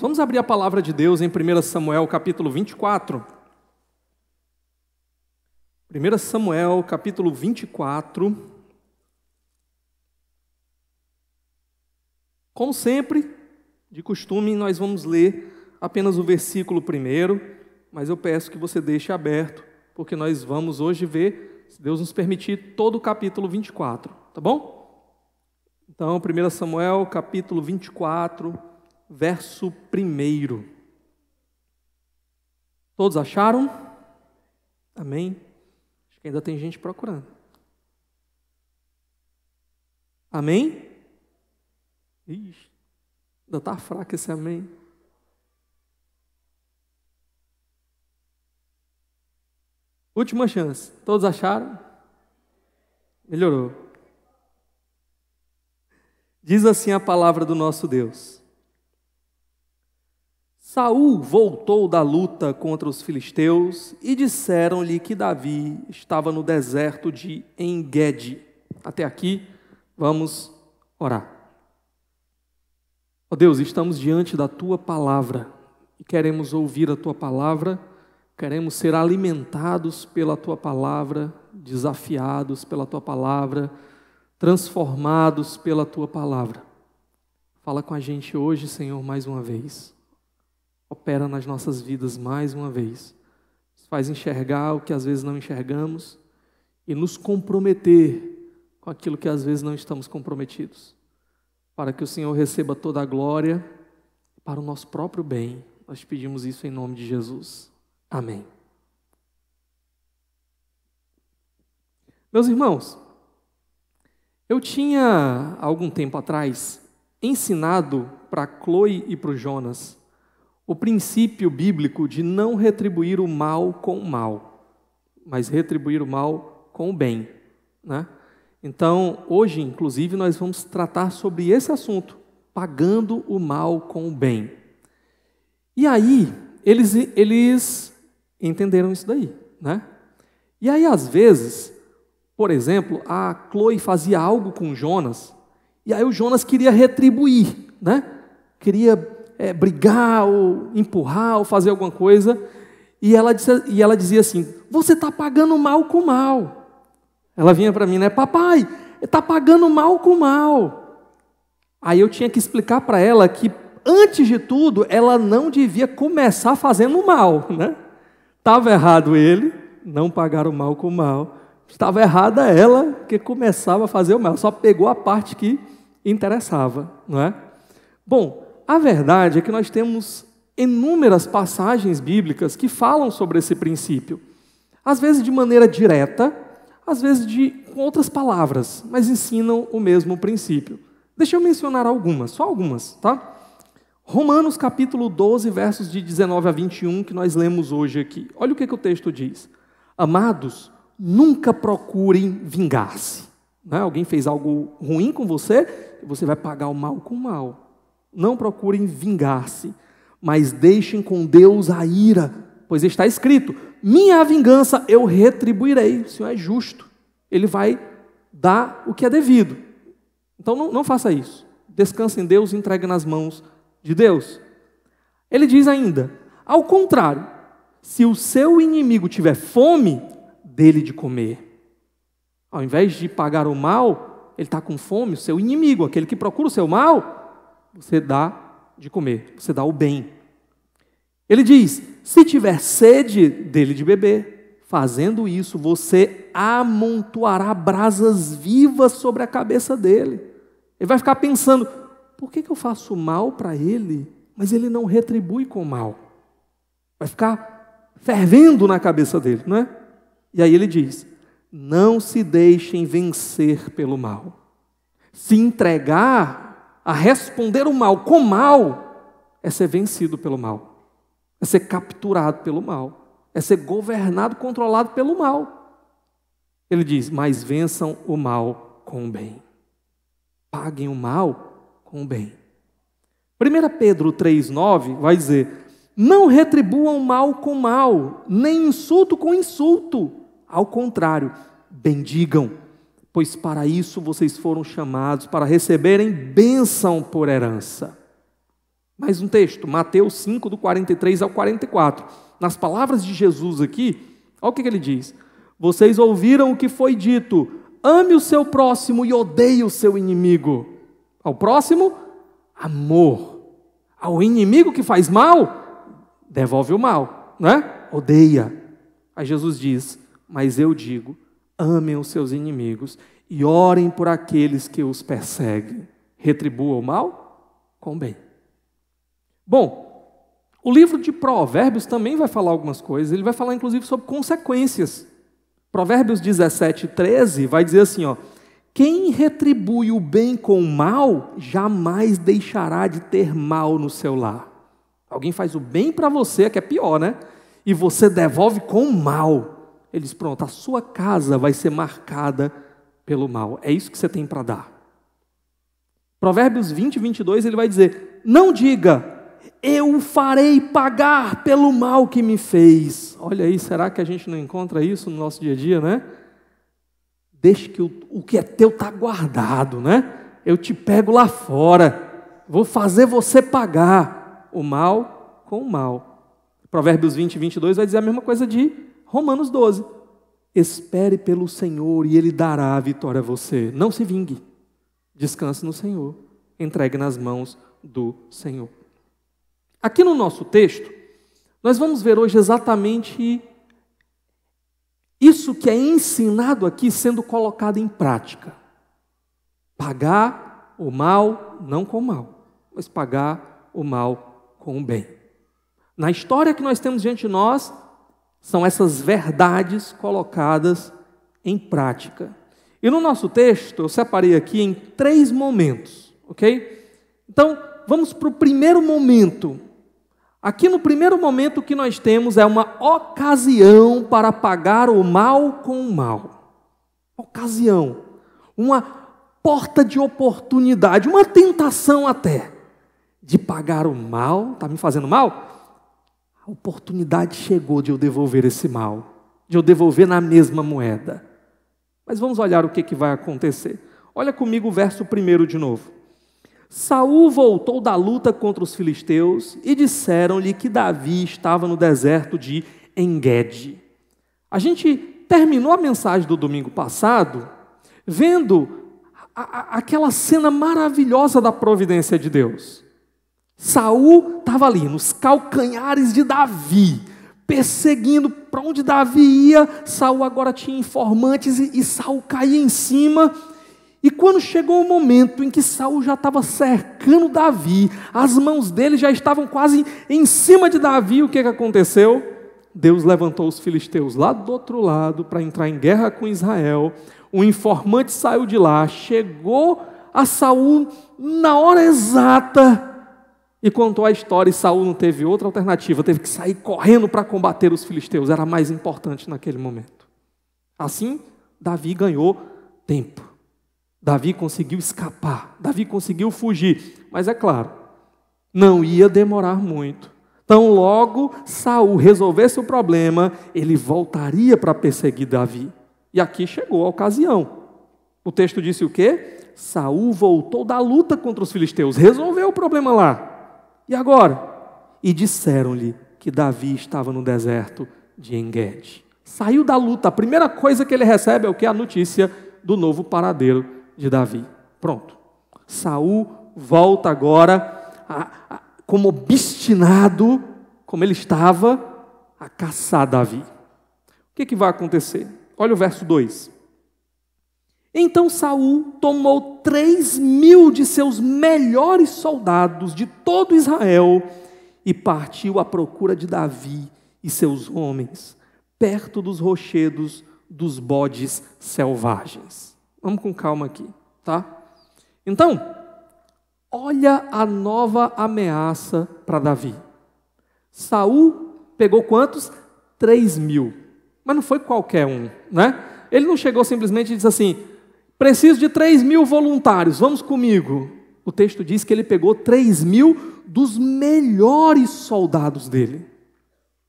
Vamos abrir a palavra de Deus em 1 Samuel capítulo 24. 1 Samuel capítulo 24. Como sempre, de costume, nós vamos ler apenas o versículo primeiro, mas eu peço que você deixe aberto, porque nós vamos hoje ver, se Deus nos permitir, todo o capítulo 24, tá bom? Então, 1 Samuel capítulo 24 verso 1. Todos acharam? Amém? Acho que ainda tem gente procurando. Amém? Ixi, ainda está fraco esse amém. Última chance. Todos acharam? Melhorou. Diz assim a palavra do nosso Deus. Saul voltou da luta contra os filisteus e disseram-lhe que Davi estava no deserto de Engedi. Até aqui, vamos orar. Ó oh Deus, estamos diante da tua palavra e queremos ouvir a tua palavra, queremos ser alimentados pela tua palavra, desafiados pela tua palavra, transformados pela tua palavra. Fala com a gente hoje, Senhor, mais uma vez opera nas nossas vidas mais uma vez. Nos faz enxergar o que às vezes não enxergamos e nos comprometer com aquilo que às vezes não estamos comprometidos. Para que o Senhor receba toda a glória para o nosso próprio bem. Nós pedimos isso em nome de Jesus. Amém. Meus irmãos, eu tinha, há algum tempo atrás, ensinado para Chloe e para o Jonas o princípio bíblico de não retribuir o mal com o mal, mas retribuir o mal com o bem. Né? Então, hoje, inclusive, nós vamos tratar sobre esse assunto, pagando o mal com o bem. E aí, eles, eles entenderam isso daí. Né? E aí, às vezes, por exemplo, a Chloe fazia algo com Jonas, e aí o Jonas queria retribuir, né? queria é, brigar ou empurrar ou fazer alguma coisa. E ela, disse, e ela dizia assim: Você está pagando mal com mal. Ela vinha para mim, né? Papai, está pagando mal com mal. Aí eu tinha que explicar para ela que, antes de tudo, ela não devia começar fazendo mal, né? Estava errado ele, não pagar o mal com mal. Estava errada ela que começava a fazer o mal, só pegou a parte que interessava, não é? Bom, a verdade é que nós temos inúmeras passagens bíblicas que falam sobre esse princípio. Às vezes de maneira direta, às vezes de, com outras palavras, mas ensinam o mesmo princípio. Deixa eu mencionar algumas, só algumas, tá? Romanos capítulo 12, versos de 19 a 21, que nós lemos hoje aqui. Olha o que, que o texto diz. Amados, nunca procurem vingar-se. Né? Alguém fez algo ruim com você, você vai pagar o mal com o mal. Não procurem vingar-se, mas deixem com Deus a ira, pois está escrito: minha vingança eu retribuirei. O Senhor é justo, ele vai dar o que é devido. Então não, não faça isso. Descanse em Deus e entregue nas mãos de Deus. Ele diz ainda: ao contrário, se o seu inimigo tiver fome, dele de comer. Ao invés de pagar o mal, ele está com fome, o seu inimigo, aquele que procura o seu mal, você dá de comer, você dá o bem. Ele diz: se tiver sede, dele de beber. Fazendo isso, você amontoará brasas vivas sobre a cabeça dele. Ele vai ficar pensando: por que, que eu faço mal para ele, mas ele não retribui com mal? Vai ficar fervendo na cabeça dele, não é? E aí ele diz: não se deixem vencer pelo mal. Se entregar a responder o mal com mal é ser vencido pelo mal, é ser capturado pelo mal, é ser governado, controlado pelo mal. Ele diz: Mas vençam o mal com o bem. Paguem o mal com o bem. 1 Pedro 3,9 vai dizer: Não retribuam mal com mal, nem insulto com insulto. Ao contrário, bendigam pois para isso vocês foram chamados, para receberem bênção por herança. Mais um texto, Mateus 5, do 43 ao 44. Nas palavras de Jesus aqui, olha o que ele diz: Vocês ouviram o que foi dito, ame o seu próximo e odeie o seu inimigo. Ao próximo, amor. Ao inimigo que faz mal, devolve o mal, né? Odeia. Aí Jesus diz: Mas eu digo, Amem os seus inimigos e orem por aqueles que os perseguem. Retribua o mal com bem. Bom, o livro de Provérbios também vai falar algumas coisas, ele vai falar inclusive sobre consequências. Provérbios 17, 13 vai dizer assim: ó, quem retribui o bem com o mal, jamais deixará de ter mal no seu lar. Alguém faz o bem para você, que é pior, né? E você devolve com o mal. Ele diz: Pronto, a sua casa vai ser marcada pelo mal. É isso que você tem para dar. Provérbios 20, 22, ele vai dizer: Não diga, eu farei pagar pelo mal que me fez. Olha aí, será que a gente não encontra isso no nosso dia a dia, né? Deixe que o, o que é teu está guardado, né? Eu te pego lá fora, vou fazer você pagar o mal com o mal. Provérbios 20, 22 vai dizer a mesma coisa de Romanos 12. Espere pelo Senhor e Ele dará a vitória a você. Não se vingue. Descanse no Senhor. Entregue nas mãos do Senhor. Aqui no nosso texto, nós vamos ver hoje exatamente isso que é ensinado aqui sendo colocado em prática. Pagar o mal não com o mal, mas pagar o mal com o bem. Na história que nós temos diante de nós, são essas verdades colocadas em prática. E no nosso texto, eu separei aqui em três momentos, ok? Então, vamos para o primeiro momento. Aqui no primeiro momento, o que nós temos é uma ocasião para pagar o mal com o mal. Ocasião. Uma porta de oportunidade, uma tentação até, de pagar o mal, está me fazendo mal? A oportunidade chegou de eu devolver esse mal, de eu devolver na mesma moeda. Mas vamos olhar o que, que vai acontecer. Olha comigo o verso primeiro de novo. Saul voltou da luta contra os filisteus e disseram-lhe que Davi estava no deserto de Engedi. A gente terminou a mensagem do domingo passado vendo a, a, aquela cena maravilhosa da providência de Deus. Saul estava ali nos calcanhares de Davi, perseguindo para onde Davi ia. Saul agora tinha informantes e, e Saul caía em cima. E quando chegou o momento em que Saul já estava cercando Davi, as mãos dele já estavam quase em cima de Davi, o que, que aconteceu? Deus levantou os filisteus lá do outro lado para entrar em guerra com Israel. O informante saiu de lá, chegou a Saul na hora exata e contou a história e Saul não teve outra alternativa, teve que sair correndo para combater os filisteus, era mais importante naquele momento. Assim, Davi ganhou tempo. Davi conseguiu escapar, Davi conseguiu fugir, mas é claro, não ia demorar muito. Tão logo Saul resolvesse o problema, ele voltaria para perseguir Davi. E aqui chegou a ocasião. O texto disse o quê? Saul voltou da luta contra os filisteus, resolveu o problema lá. E agora? E disseram-lhe que Davi estava no deserto de Enguede. Saiu da luta. A primeira coisa que ele recebe é o que? A notícia do novo paradeiro de Davi. Pronto. Saul volta agora, a, a, como obstinado, como ele estava, a caçar Davi. O que, que vai acontecer? Olha o verso 2. Então Saul tomou três mil de seus melhores soldados de todo Israel e partiu à procura de Davi e seus homens, perto dos rochedos dos bodes selvagens. Vamos com calma aqui, tá? Então, olha a nova ameaça para Davi. Saul pegou quantos? Três mil. Mas não foi qualquer um, né? Ele não chegou simplesmente e disse assim: Preciso de 3 mil voluntários, vamos comigo. O texto diz que ele pegou 3 mil dos melhores soldados dele.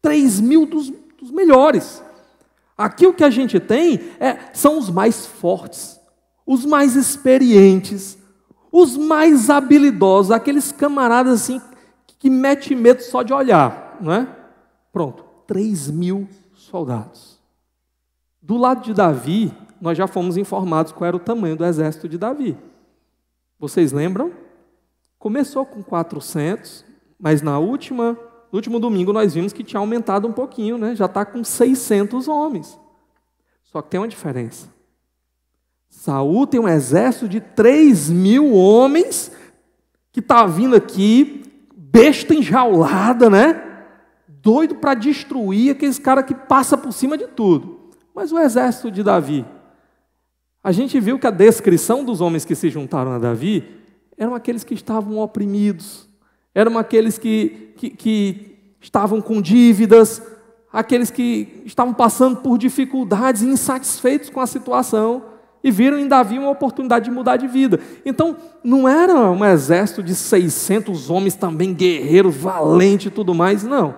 3 mil dos, dos melhores. Aqui o que a gente tem é, são os mais fortes, os mais experientes, os mais habilidosos, aqueles camaradas assim que mete medo só de olhar, não é? Pronto, 3 mil soldados. Do lado de Davi, nós já fomos informados qual era o tamanho do exército de Davi. Vocês lembram? Começou com 400, mas na última, no último domingo nós vimos que tinha aumentado um pouquinho, né? já está com 600 homens. Só que tem uma diferença. Saul tem um exército de 3 mil homens que está vindo aqui, besta enjaulada, né? Doido para destruir aqueles caras que passa por cima de tudo. Mas o exército de Davi a gente viu que a descrição dos homens que se juntaram a Davi eram aqueles que estavam oprimidos, eram aqueles que, que, que estavam com dívidas, aqueles que estavam passando por dificuldades, insatisfeitos com a situação e viram em Davi uma oportunidade de mudar de vida. Então, não era um exército de 600 homens também guerreiros, valente e tudo mais, não.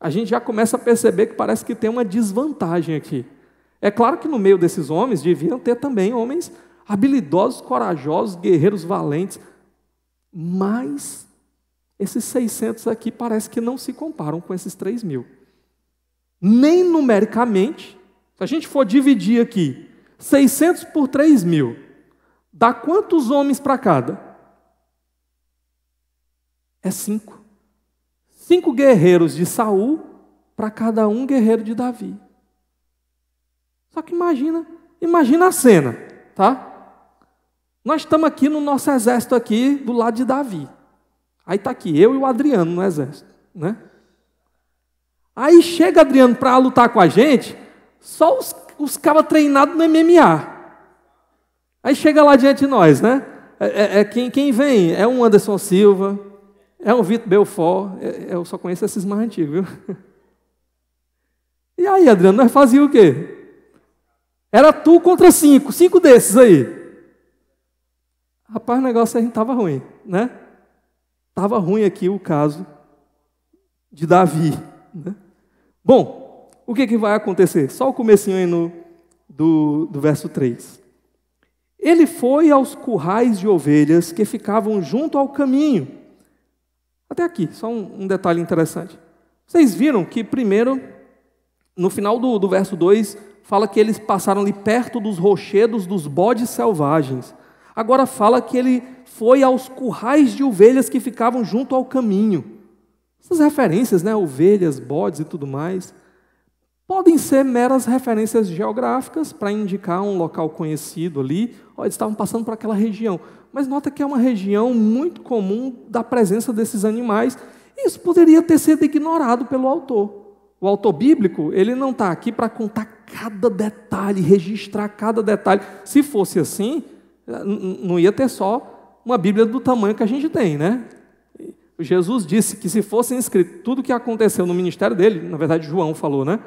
A gente já começa a perceber que parece que tem uma desvantagem aqui. É claro que no meio desses homens deviam ter também homens habilidosos, corajosos, guerreiros valentes, mas esses 600 aqui parece que não se comparam com esses 3 mil. Nem numericamente, se a gente for dividir aqui, 600 por 3 mil, dá quantos homens para cada? É cinco. Cinco guerreiros de Saul para cada um guerreiro de Davi. Só que imagina, imagina a cena, tá? Nós estamos aqui no nosso exército aqui do lado de Davi. Aí está aqui eu e o Adriano no exército, né? Aí chega Adriano para lutar com a gente, só os, os caras treinados no MMA. Aí chega lá diante de nós, né? É, é, é quem, quem vem? É um Anderson Silva, é um Vitor Belfort, é, é, eu só conheço esses mais antigos, viu? E aí, Adriano, nós fazia o quê? Era tu contra cinco, cinco desses aí. Rapaz, o negócio aí estava ruim, né? Estava ruim aqui o caso de Davi. Né? Bom, o que, que vai acontecer? Só o comecinho aí no, do, do verso 3. Ele foi aos currais de ovelhas que ficavam junto ao caminho. Até aqui, só um, um detalhe interessante. Vocês viram que primeiro, no final do, do verso 2, fala que eles passaram ali perto dos rochedos dos bodes selvagens. Agora fala que ele foi aos currais de ovelhas que ficavam junto ao caminho. Essas referências, né, ovelhas, bodes e tudo mais, podem ser meras referências geográficas para indicar um local conhecido ali, eles estavam passando por aquela região. Mas nota que é uma região muito comum da presença desses animais, e isso poderia ter sido ignorado pelo autor. O autor bíblico, ele não está aqui para contar cada detalhe, registrar cada detalhe. Se fosse assim, eh, não ia ter só uma Bíblia do tamanho que a gente tem, né? Jesus disse que se fosse escrito tudo o que aconteceu no ministério dele, na verdade João falou, né?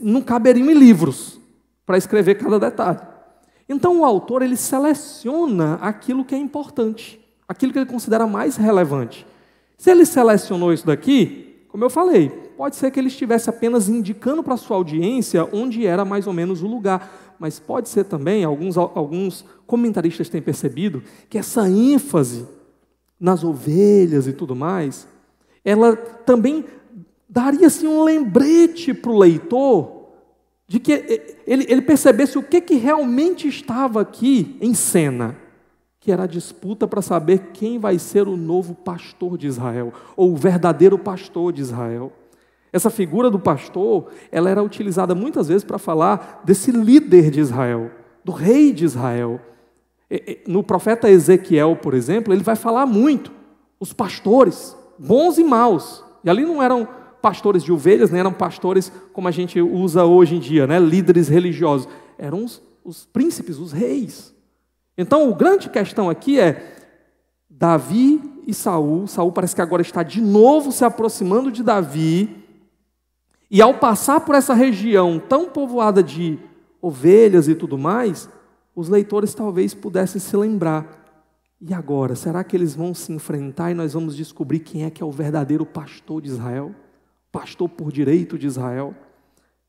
Não caberiam em livros para escrever cada detalhe. Então o autor ele seleciona aquilo que é importante, aquilo que ele considera mais relevante. Se ele selecionou isso daqui, como eu falei, Pode ser que ele estivesse apenas indicando para a sua audiência onde era mais ou menos o lugar, mas pode ser também, alguns, alguns comentaristas têm percebido, que essa ênfase nas ovelhas e tudo mais, ela também daria assim, um lembrete para o leitor de que ele, ele percebesse o que, que realmente estava aqui em cena que era a disputa para saber quem vai ser o novo pastor de Israel, ou o verdadeiro pastor de Israel. Essa figura do pastor, ela era utilizada muitas vezes para falar desse líder de Israel, do rei de Israel. No profeta Ezequiel, por exemplo, ele vai falar muito os pastores, bons e maus. E ali não eram pastores de ovelhas, nem eram pastores como a gente usa hoje em dia, né? líderes religiosos. Eram os, os príncipes, os reis. Então, o grande questão aqui é Davi e Saul. Saul parece que agora está de novo se aproximando de Davi, e ao passar por essa região tão povoada de ovelhas e tudo mais, os leitores talvez pudessem se lembrar. E agora, será que eles vão se enfrentar e nós vamos descobrir quem é que é o verdadeiro pastor de Israel? Pastor por direito de Israel?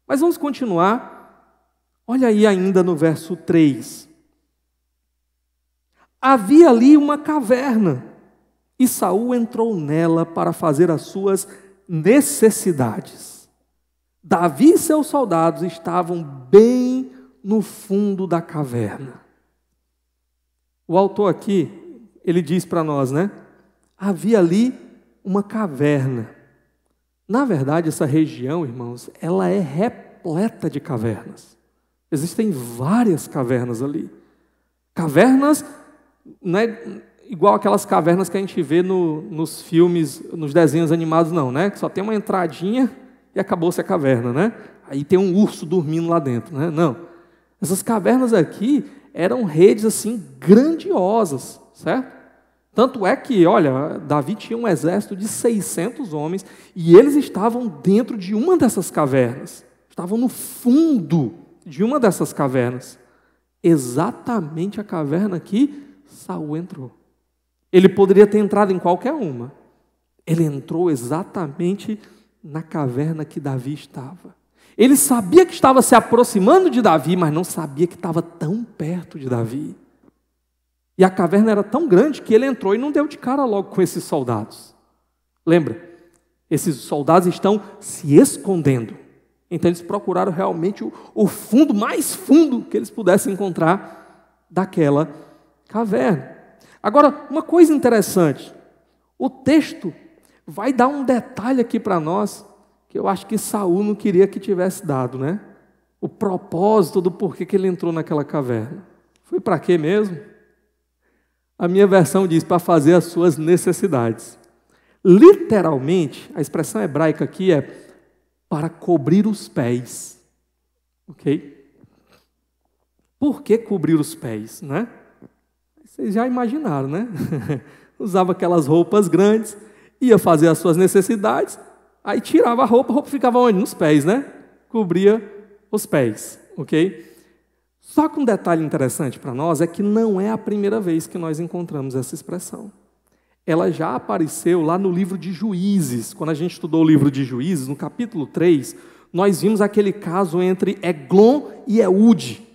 Mas vamos continuar. Olha aí ainda no verso 3. Havia ali uma caverna, e Saul entrou nela para fazer as suas necessidades. Davi e seus soldados estavam bem no fundo da caverna. O autor aqui, ele diz para nós, né? Havia ali uma caverna. Na verdade, essa região, irmãos, ela é repleta de cavernas. Existem várias cavernas ali. Cavernas não é igual aquelas cavernas que a gente vê no, nos filmes, nos desenhos animados, não, né? Que só tem uma entradinha e acabou-se a caverna, né? Aí tem um urso dormindo lá dentro, né? Não. Essas cavernas aqui eram redes assim grandiosas, certo? Tanto é que, olha, Davi tinha um exército de 600 homens e eles estavam dentro de uma dessas cavernas. Estavam no fundo de uma dessas cavernas. Exatamente a caverna que Saul entrou. Ele poderia ter entrado em qualquer uma. Ele entrou exatamente na caverna que Davi estava. Ele sabia que estava se aproximando de Davi, mas não sabia que estava tão perto de Davi. E a caverna era tão grande que ele entrou e não deu de cara logo com esses soldados. Lembra? Esses soldados estão se escondendo. Então eles procuraram realmente o, o fundo mais fundo que eles pudessem encontrar daquela caverna. Agora, uma coisa interessante: o texto vai dar um detalhe aqui para nós que eu acho que Saul não queria que tivesse dado, né? O propósito do porquê que ele entrou naquela caverna. Foi para quê mesmo? A minha versão diz para fazer as suas necessidades. Literalmente, a expressão hebraica aqui é para cobrir os pés. OK? Por que cobrir os pés, né? Vocês já imaginaram, né? Usava aquelas roupas grandes ia fazer as suas necessidades, aí tirava a roupa, a roupa ficava onde? Nos pés, né? Cobria os pés, ok? Só que um detalhe interessante para nós é que não é a primeira vez que nós encontramos essa expressão. Ela já apareceu lá no livro de Juízes. Quando a gente estudou o livro de Juízes, no capítulo 3, nós vimos aquele caso entre Eglon e Eude.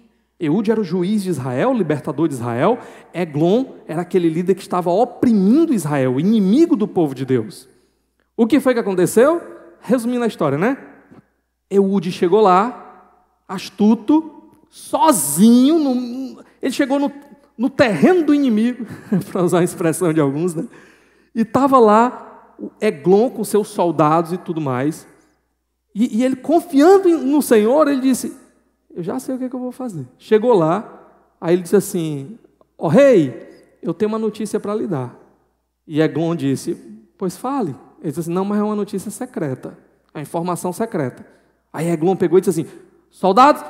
Eude era o juiz de Israel, o libertador de Israel. Eglon era aquele líder que estava oprimindo Israel, inimigo do povo de Deus. O que foi que aconteceu? Resumindo a história, né? Eude chegou lá, astuto, sozinho. No... Ele chegou no, no terreno do inimigo, para usar a expressão de alguns, né? E estava lá Eglon com seus soldados e tudo mais. E, e ele, confiando no Senhor, ele disse: eu já sei o que, é que eu vou fazer. Chegou lá, aí ele disse assim: Ó oh, rei, eu tenho uma notícia para lhe dar. E Eglon disse: Pois fale. Ele disse assim: Não, mas é uma notícia secreta. É a informação secreta. Aí Eglon pegou e disse assim: Soldados,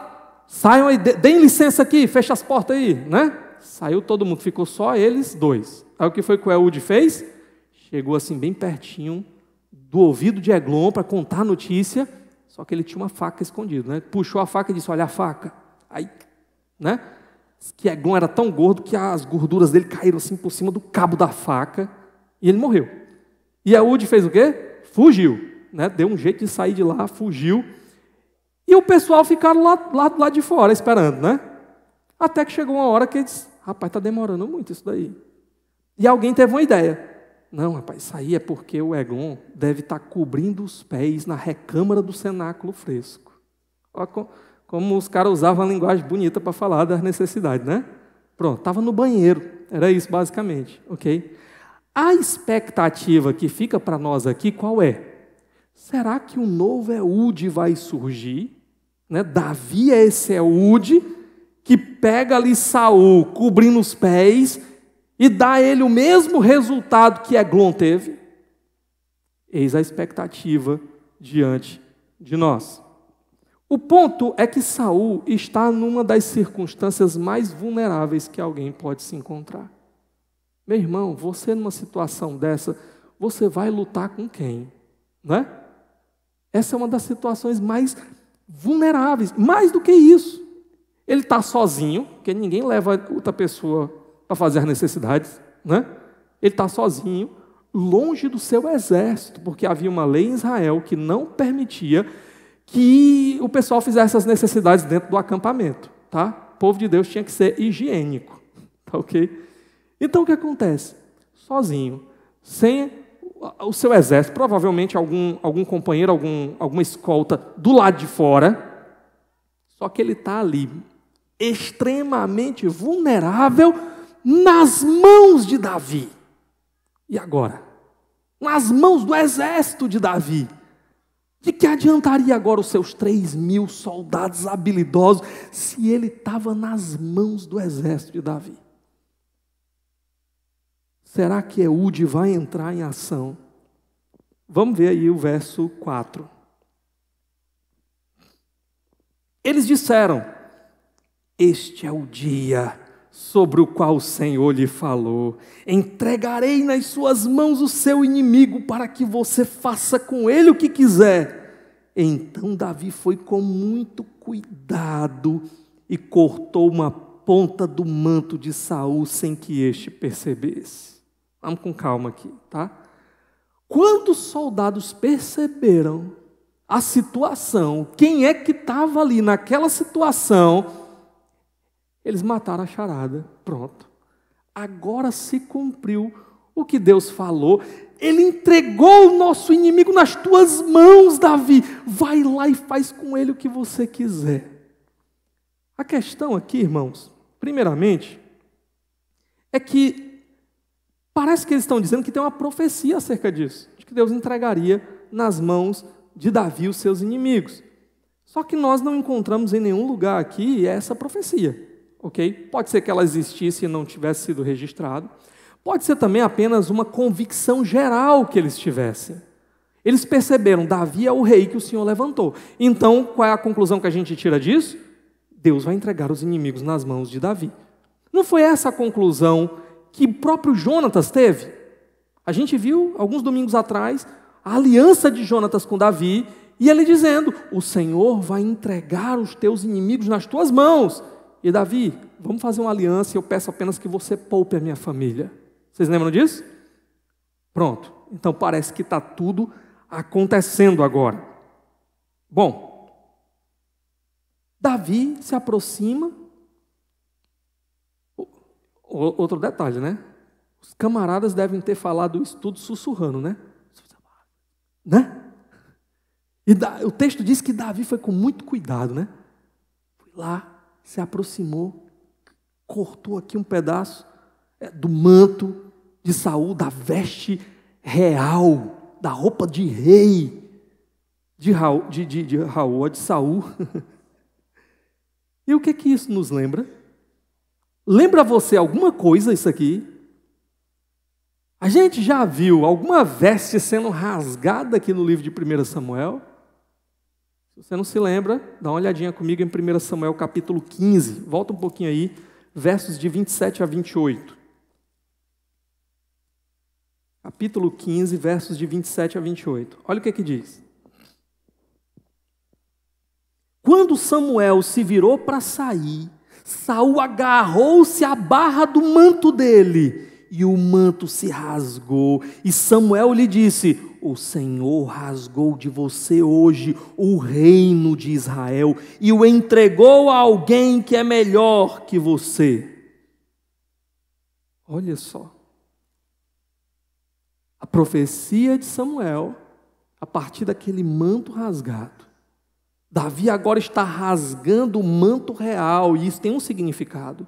saiam aí, deem licença aqui, fecha as portas aí, né? Saiu todo mundo, ficou só eles dois. Aí o que foi que o Eud fez? Chegou assim, bem pertinho do ouvido de Eglon para contar a notícia. Só que ele tinha uma faca escondida, né? Puxou a faca e disse: Olha a faca. Aí, né? Que Egon era tão gordo que as gorduras dele caíram assim por cima do cabo da faca e ele morreu. E Eúde fez o quê? Fugiu. Né? Deu um jeito de sair de lá, fugiu. E o pessoal ficaram lá, lá, lá de fora esperando, né? Até que chegou uma hora que eles, rapaz, está demorando muito isso daí. E alguém teve uma ideia. Não, rapaz, isso aí é porque o Egon deve estar tá cobrindo os pés na recâmara do cenáculo fresco. Olha como os caras usavam a linguagem bonita para falar das necessidades, né? Pronto, estava no banheiro. Era isso, basicamente. Ok? A expectativa que fica para nós aqui, qual é? Será que o novo Eude vai surgir? Né? Davi é esse Eude que pega ali Saul cobrindo os pés e dá a ele o mesmo resultado que Eglon teve, eis a expectativa diante de nós. O ponto é que Saul está numa das circunstâncias mais vulneráveis que alguém pode se encontrar. Meu irmão, você numa situação dessa, você vai lutar com quem? Né? Essa é uma das situações mais vulneráveis. Mais do que isso, ele está sozinho, porque ninguém leva outra pessoa para fazer as necessidades, né? Ele está sozinho, longe do seu exército, porque havia uma lei em Israel que não permitia que o pessoal fizesse as necessidades dentro do acampamento, tá? O povo de Deus tinha que ser higiênico, tá ok? Então o que acontece? Sozinho, sem o seu exército, provavelmente algum, algum companheiro, algum, alguma escolta do lado de fora, só que ele está ali, extremamente vulnerável nas mãos de Davi. E agora? Nas mãos do exército de Davi. De que adiantaria agora os seus três mil soldados habilidosos se ele estava nas mãos do exército de Davi? Será que Eude vai entrar em ação? Vamos ver aí o verso 4. Eles disseram: Este é o dia sobre o qual o Senhor lhe falou. Entregarei nas suas mãos o seu inimigo para que você faça com ele o que quiser. Então Davi foi com muito cuidado e cortou uma ponta do manto de Saul sem que este percebesse. Vamos com calma aqui, tá? Quando os soldados perceberam a situação, quem é que estava ali naquela situação, eles mataram a charada, pronto. Agora se cumpriu o que Deus falou. Ele entregou o nosso inimigo nas tuas mãos, Davi. Vai lá e faz com ele o que você quiser. A questão aqui, irmãos, primeiramente, é que parece que eles estão dizendo que tem uma profecia acerca disso, de que Deus entregaria nas mãos de Davi os seus inimigos. Só que nós não encontramos em nenhum lugar aqui essa profecia ok? Pode ser que ela existisse e não tivesse sido registrado. Pode ser também apenas uma convicção geral que eles tivessem. Eles perceberam, Davi é o rei que o Senhor levantou. Então, qual é a conclusão que a gente tira disso? Deus vai entregar os inimigos nas mãos de Davi. Não foi essa a conclusão que o próprio Jonatas teve? A gente viu alguns domingos atrás a aliança de Jonatas com Davi e ele dizendo: O Senhor vai entregar os teus inimigos nas tuas mãos e Davi, vamos fazer uma aliança e eu peço apenas que você poupe a minha família. Vocês lembram disso? Pronto. Então parece que está tudo acontecendo agora. Bom, Davi se aproxima. Outro detalhe, né? Os camaradas devem ter falado isso tudo sussurrando, né? Né? E o texto diz que Davi foi com muito cuidado, né? Foi lá, se aproximou, cortou aqui um pedaço é, do manto de Saul, da veste real, da roupa de rei de Raul, de, de, de, Raul, de Saul. e o que é que isso nos lembra? Lembra você alguma coisa isso aqui? A gente já viu alguma veste sendo rasgada aqui no livro de 1 Samuel? Se você não se lembra, dá uma olhadinha comigo em 1 Samuel capítulo 15, volta um pouquinho aí, versos de 27 a 28. Capítulo 15, versos de 27 a 28. Olha o que é que diz. Quando Samuel se virou para sair, Saul agarrou-se à barra do manto dele, e o manto se rasgou, e Samuel lhe disse: o Senhor rasgou de você hoje o reino de Israel e o entregou a alguém que é melhor que você. Olha só. A profecia de Samuel, a partir daquele manto rasgado. Davi agora está rasgando o manto real, e isso tem um significado.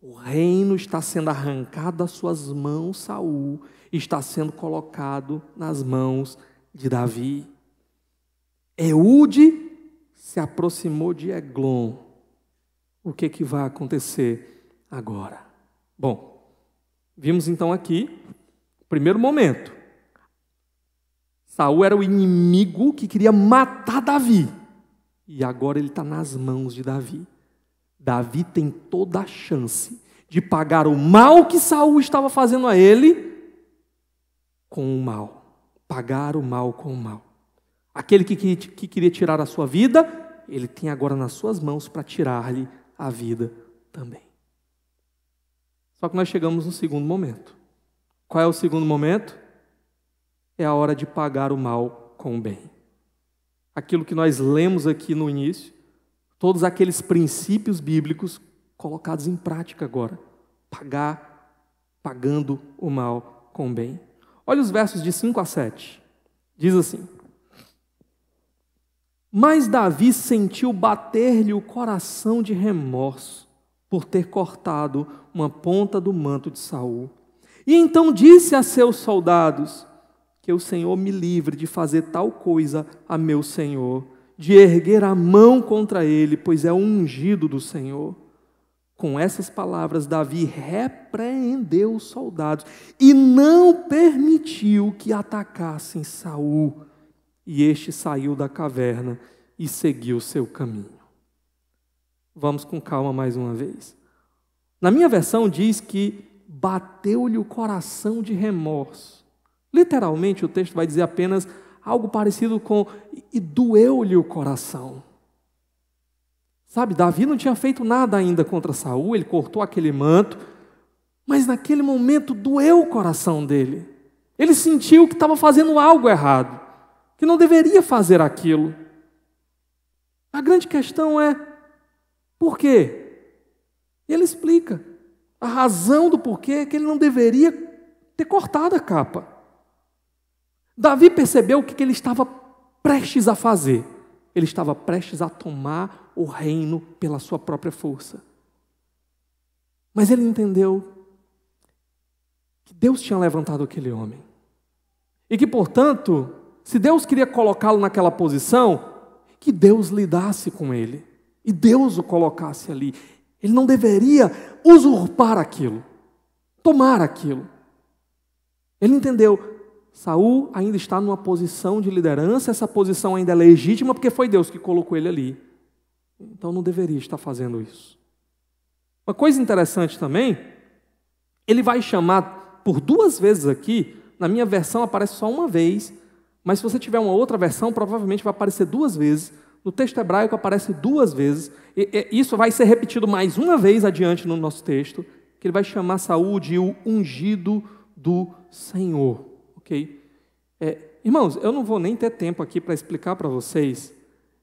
O reino está sendo arrancado das suas mãos, Saul, está sendo colocado nas mãos de Davi. Eude se aproximou de Eglon. O que, que vai acontecer agora? Bom, vimos então aqui o primeiro momento. Saul era o inimigo que queria matar Davi. E agora ele está nas mãos de Davi. Davi tem toda a chance de pagar o mal que Saul estava fazendo a ele com o mal, pagar o mal com o mal. Aquele que, que, que queria tirar a sua vida, ele tem agora nas suas mãos para tirar-lhe a vida também. Só que nós chegamos no segundo momento. Qual é o segundo momento? É a hora de pagar o mal com o bem. Aquilo que nós lemos aqui no início, todos aqueles princípios bíblicos colocados em prática agora. Pagar, pagando o mal com o bem. Olha os versos de 5 a 7. Diz assim: Mas Davi sentiu bater-lhe o coração de remorso por ter cortado uma ponta do manto de Saul. E então disse a seus soldados: Que o Senhor me livre de fazer tal coisa a meu senhor, de erguer a mão contra ele, pois é ungido do Senhor. Com essas palavras, Davi repreendeu os soldados e não permitiu que atacassem Saul. E este saiu da caverna e seguiu seu caminho. Vamos com calma mais uma vez. Na minha versão diz que bateu-lhe o coração de remorso. Literalmente o texto vai dizer apenas algo parecido com e doeu-lhe o coração. Sabe, Davi não tinha feito nada ainda contra Saul, ele cortou aquele manto, mas naquele momento doeu o coração dele. Ele sentiu que estava fazendo algo errado, que não deveria fazer aquilo. A grande questão é por quê? Ele explica a razão do porquê é que ele não deveria ter cortado a capa. Davi percebeu o que ele estava prestes a fazer ele estava prestes a tomar o reino pela sua própria força. Mas ele entendeu que Deus tinha levantado aquele homem. E que, portanto, se Deus queria colocá-lo naquela posição, que Deus lidasse com ele. E Deus o colocasse ali. Ele não deveria usurpar aquilo, tomar aquilo. Ele entendeu Saul ainda está numa posição de liderança, essa posição ainda é legítima porque foi Deus que colocou ele ali. Então não deveria estar fazendo isso. Uma coisa interessante também, ele vai chamar por duas vezes aqui, na minha versão aparece só uma vez, mas se você tiver uma outra versão, provavelmente vai aparecer duas vezes. No texto hebraico aparece duas vezes. E, e, isso vai ser repetido mais uma vez adiante no nosso texto, que ele vai chamar Saúl de o ungido do Senhor ok? É, irmãos, eu não vou nem ter tempo aqui para explicar para vocês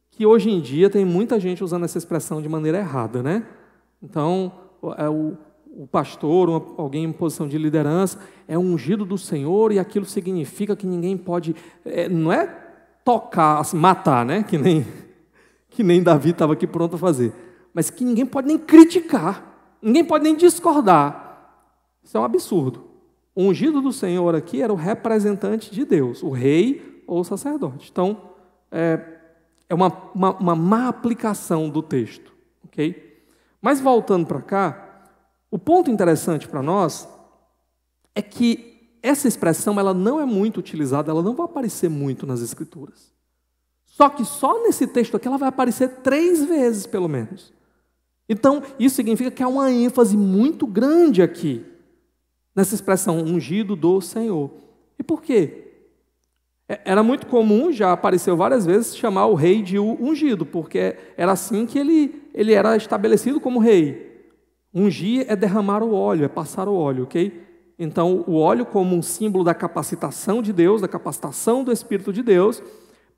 que hoje em dia tem muita gente usando essa expressão de maneira errada, né? Então, é o, o pastor, uma, alguém em posição de liderança, é ungido do Senhor e aquilo significa que ninguém pode, é, não é tocar, assim, matar, né? Que nem, que nem Davi estava aqui pronto a fazer, mas que ninguém pode nem criticar, ninguém pode nem discordar. Isso é um absurdo. O ungido do Senhor aqui era o representante de Deus, o rei ou o sacerdote. Então, é, é uma, uma, uma má aplicação do texto. ok? Mas voltando para cá, o ponto interessante para nós é que essa expressão ela não é muito utilizada, ela não vai aparecer muito nas Escrituras. Só que só nesse texto aqui ela vai aparecer três vezes, pelo menos. Então, isso significa que há uma ênfase muito grande aqui nessa expressão ungido do Senhor. E por quê? É, era muito comum, já apareceu várias vezes, chamar o rei de ungido, porque era assim que ele, ele era estabelecido como rei. Ungir é derramar o óleo, é passar o óleo, ok? Então, o óleo, como um símbolo da capacitação de Deus, da capacitação do Espírito de Deus,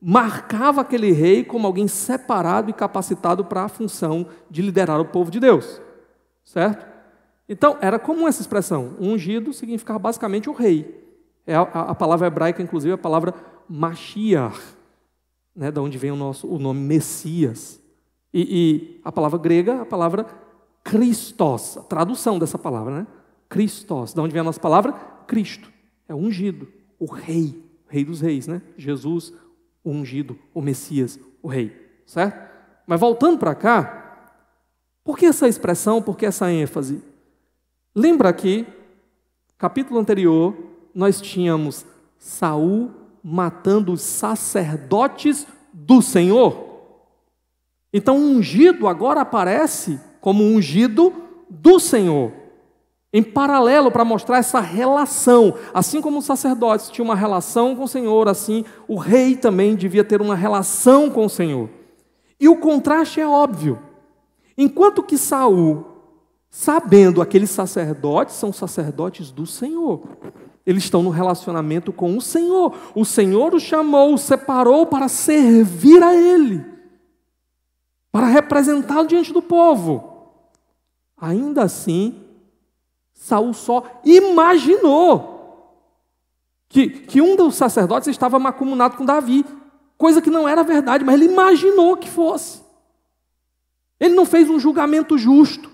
marcava aquele rei como alguém separado e capacitado para a função de liderar o povo de Deus, certo? Então, era comum essa expressão. O ungido significava basicamente o rei. É a, a palavra hebraica, inclusive, é a palavra Mashiach, né, da onde vem o, nosso, o nome Messias. E, e a palavra grega, a palavra Christos, a tradução dessa palavra, né? Christos, da onde vem a nossa palavra? Cristo. É o ungido, o rei, o rei dos reis, né? Jesus, o ungido, o Messias, o rei, certo? Mas voltando para cá, por que essa expressão, por que essa ênfase? Lembra que, capítulo anterior, nós tínhamos Saul matando os sacerdotes do Senhor? Então, ungido agora aparece como ungido do Senhor. Em paralelo, para mostrar essa relação. Assim como os sacerdotes tinham uma relação com o Senhor, assim o rei também devia ter uma relação com o Senhor. E o contraste é óbvio. Enquanto que Saul Sabendo aqueles sacerdotes são sacerdotes do Senhor. Eles estão no relacionamento com o Senhor. O Senhor o chamou, o separou para servir a ele, para representá-lo diante do povo. Ainda assim, Saul só imaginou que, que um dos sacerdotes estava macumunado com Davi, coisa que não era verdade, mas ele imaginou que fosse. Ele não fez um julgamento justo.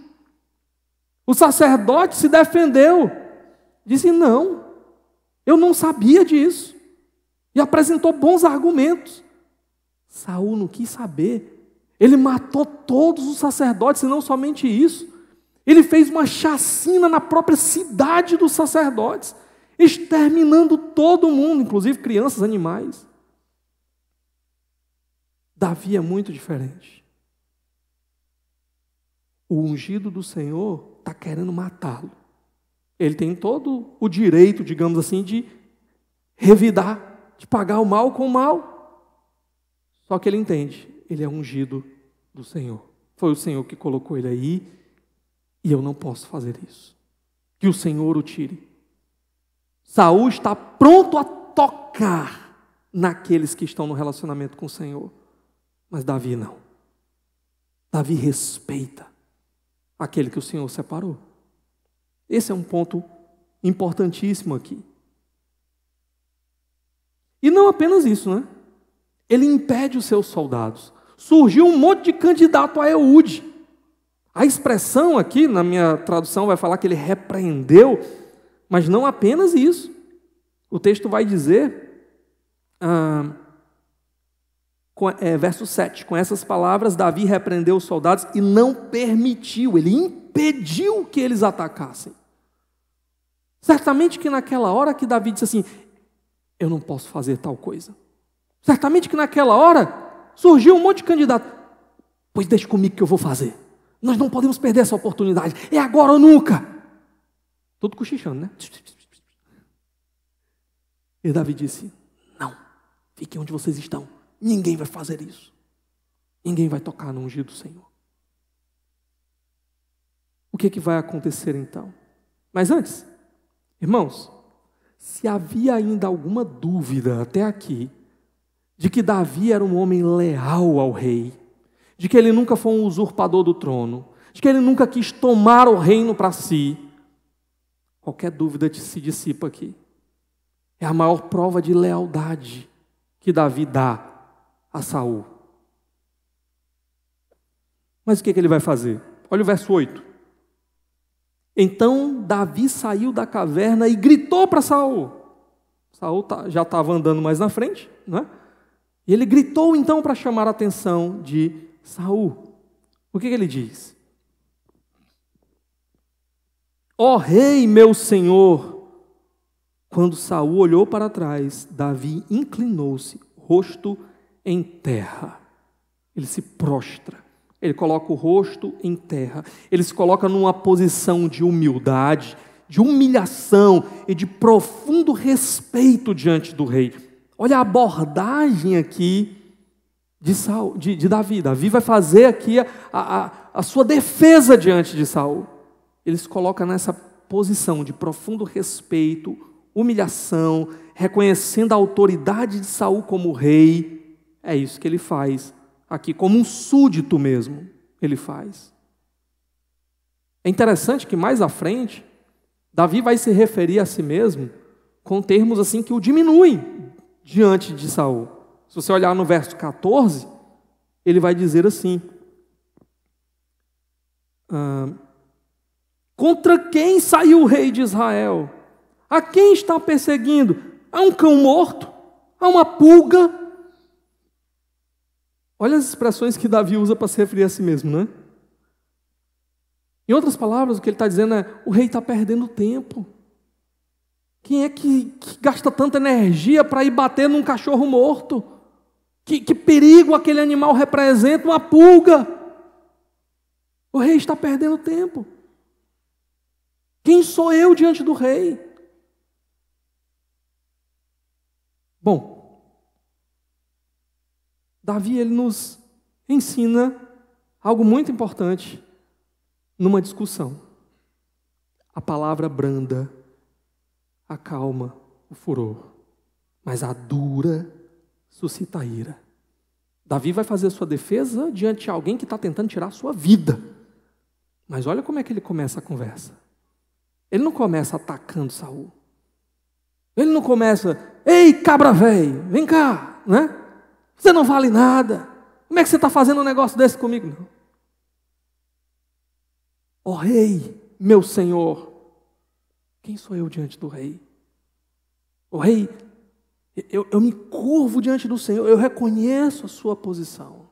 O sacerdote se defendeu, disse: Não, eu não sabia disso. E apresentou bons argumentos. Saul não quis saber. Ele matou todos os sacerdotes, e não somente isso. Ele fez uma chacina na própria cidade dos sacerdotes, exterminando todo mundo, inclusive crianças, animais. Davi é muito diferente. O ungido do Senhor está querendo matá-lo. Ele tem todo o direito, digamos assim, de revidar, de pagar o mal com o mal. Só que ele entende, ele é ungido do Senhor. Foi o Senhor que colocou ele aí e eu não posso fazer isso. Que o Senhor o tire. Saul está pronto a tocar naqueles que estão no relacionamento com o Senhor, mas Davi não. Davi respeita aquele que o Senhor separou. Esse é um ponto importantíssimo aqui. E não apenas isso, né? Ele impede os seus soldados. Surgiu um monte de candidato a Eude. A expressão aqui, na minha tradução, vai falar que ele repreendeu, mas não apenas isso. O texto vai dizer. Ah, é, verso 7. Com essas palavras, Davi repreendeu os soldados e não permitiu, ele impediu que eles atacassem. Certamente que naquela hora que Davi disse assim: Eu não posso fazer tal coisa. Certamente que naquela hora surgiu um monte de candidato. Pois deixe comigo que eu vou fazer. Nós não podemos perder essa oportunidade. É agora ou nunca. Todo cochichando, né? E Davi disse: Não, fiquem onde vocês estão Ninguém vai fazer isso. Ninguém vai tocar no ungido do Senhor. O que, é que vai acontecer então? Mas antes, irmãos, se havia ainda alguma dúvida até aqui de que Davi era um homem leal ao rei, de que ele nunca foi um usurpador do trono, de que ele nunca quis tomar o reino para si, qualquer dúvida se dissipa aqui. É a maior prova de lealdade que Davi dá a Saul. Mas o que, é que ele vai fazer? Olha o verso 8. Então Davi saiu da caverna e gritou para Saul. Saul tá, já estava andando mais na frente, não é? E ele gritou então para chamar a atenção de Saul. O que, é que ele diz? Ó oh, rei, meu senhor! Quando Saul olhou para trás, Davi inclinou-se, rosto em terra. Ele se prostra. Ele coloca o rosto em terra. Ele se coloca numa posição de humildade, de humilhação e de profundo respeito diante do rei. Olha a abordagem aqui de, Saul, de, de Davi. Davi vai fazer aqui a, a, a sua defesa diante de Saul. Ele se coloca nessa posição de profundo respeito, humilhação, reconhecendo a autoridade de Saul como rei é isso que ele faz aqui, como um súdito mesmo, ele faz. É interessante que mais à frente, Davi vai se referir a si mesmo com termos assim que o diminuem diante de Saul. Se você olhar no verso 14, ele vai dizer assim: Contra quem saiu o rei de Israel? A quem está perseguindo? A um cão morto? A uma pulga? Olha as expressões que Davi usa para se referir a si mesmo, né? Em outras palavras, o que ele está dizendo é: o rei está perdendo tempo. Quem é que, que gasta tanta energia para ir bater num cachorro morto? Que, que perigo aquele animal representa? Uma pulga. O rei está perdendo tempo. Quem sou eu diante do rei? Bom, Davi ele nos ensina algo muito importante numa discussão. A palavra branda acalma o furor, mas a dura suscita a ira. Davi vai fazer sua defesa diante de alguém que está tentando tirar a sua vida. Mas olha como é que ele começa a conversa. Ele não começa atacando Saul. Ele não começa, ei cabra velho, vem cá, né? Você não vale nada. Como é que você está fazendo um negócio desse comigo? Ó oh, rei, meu senhor, quem sou eu diante do rei? O oh, rei, eu, eu me curvo diante do Senhor, eu reconheço a sua posição.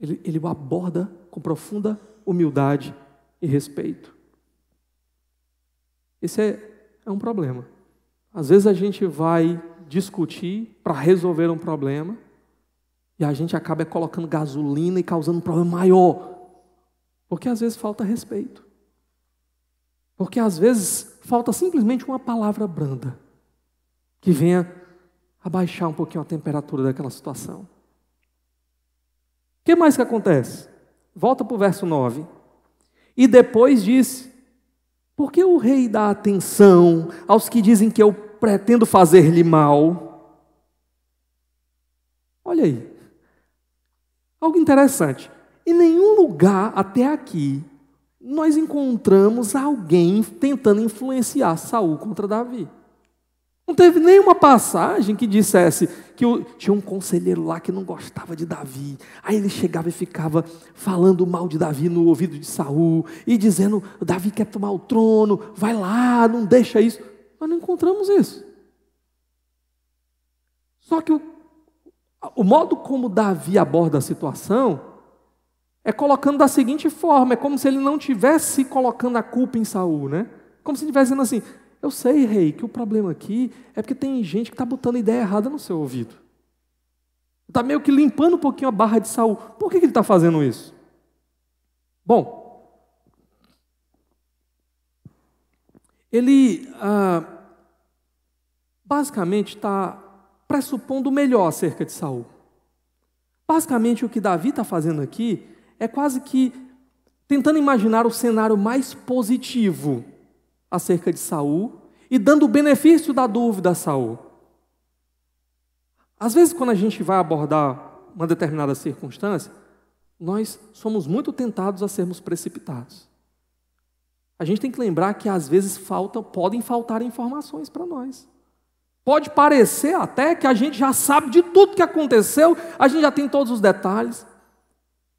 Ele, ele o aborda com profunda humildade e respeito. Esse é, é um problema. Às vezes a gente vai discutir para resolver um problema e a gente acaba colocando gasolina e causando um problema maior. Porque às vezes falta respeito. Porque às vezes falta simplesmente uma palavra branda que venha abaixar um pouquinho a temperatura daquela situação. O que mais que acontece? Volta para o verso 9. E depois disse: Por que o rei dá atenção aos que dizem que eu pretendo fazer-lhe mal. Olha aí. Algo interessante. Em nenhum lugar até aqui nós encontramos alguém tentando influenciar Saul contra Davi. Não teve nenhuma passagem que dissesse que o... tinha um conselheiro lá que não gostava de Davi. Aí ele chegava e ficava falando mal de Davi no ouvido de Saul e dizendo: Davi quer tomar o trono, vai lá, não deixa isso. Nós não encontramos isso. Só que o, o modo como Davi aborda a situação é colocando da seguinte forma: é como se ele não tivesse colocando a culpa em Saul, né? Como se ele estivesse dizendo assim: eu sei, rei, que o problema aqui é porque tem gente que está botando ideia errada no seu ouvido. Está meio que limpando um pouquinho a barra de Saul. Por que, que ele está fazendo isso? Bom, ele ah, basicamente está pressupondo o melhor acerca de Saul. Basicamente, o que Davi está fazendo aqui é quase que tentando imaginar o cenário mais positivo acerca de Saul e dando o benefício da dúvida a Saul. Às vezes, quando a gente vai abordar uma determinada circunstância, nós somos muito tentados a sermos precipitados. A gente tem que lembrar que às vezes falta, podem faltar informações para nós. Pode parecer até que a gente já sabe de tudo que aconteceu, a gente já tem todos os detalhes,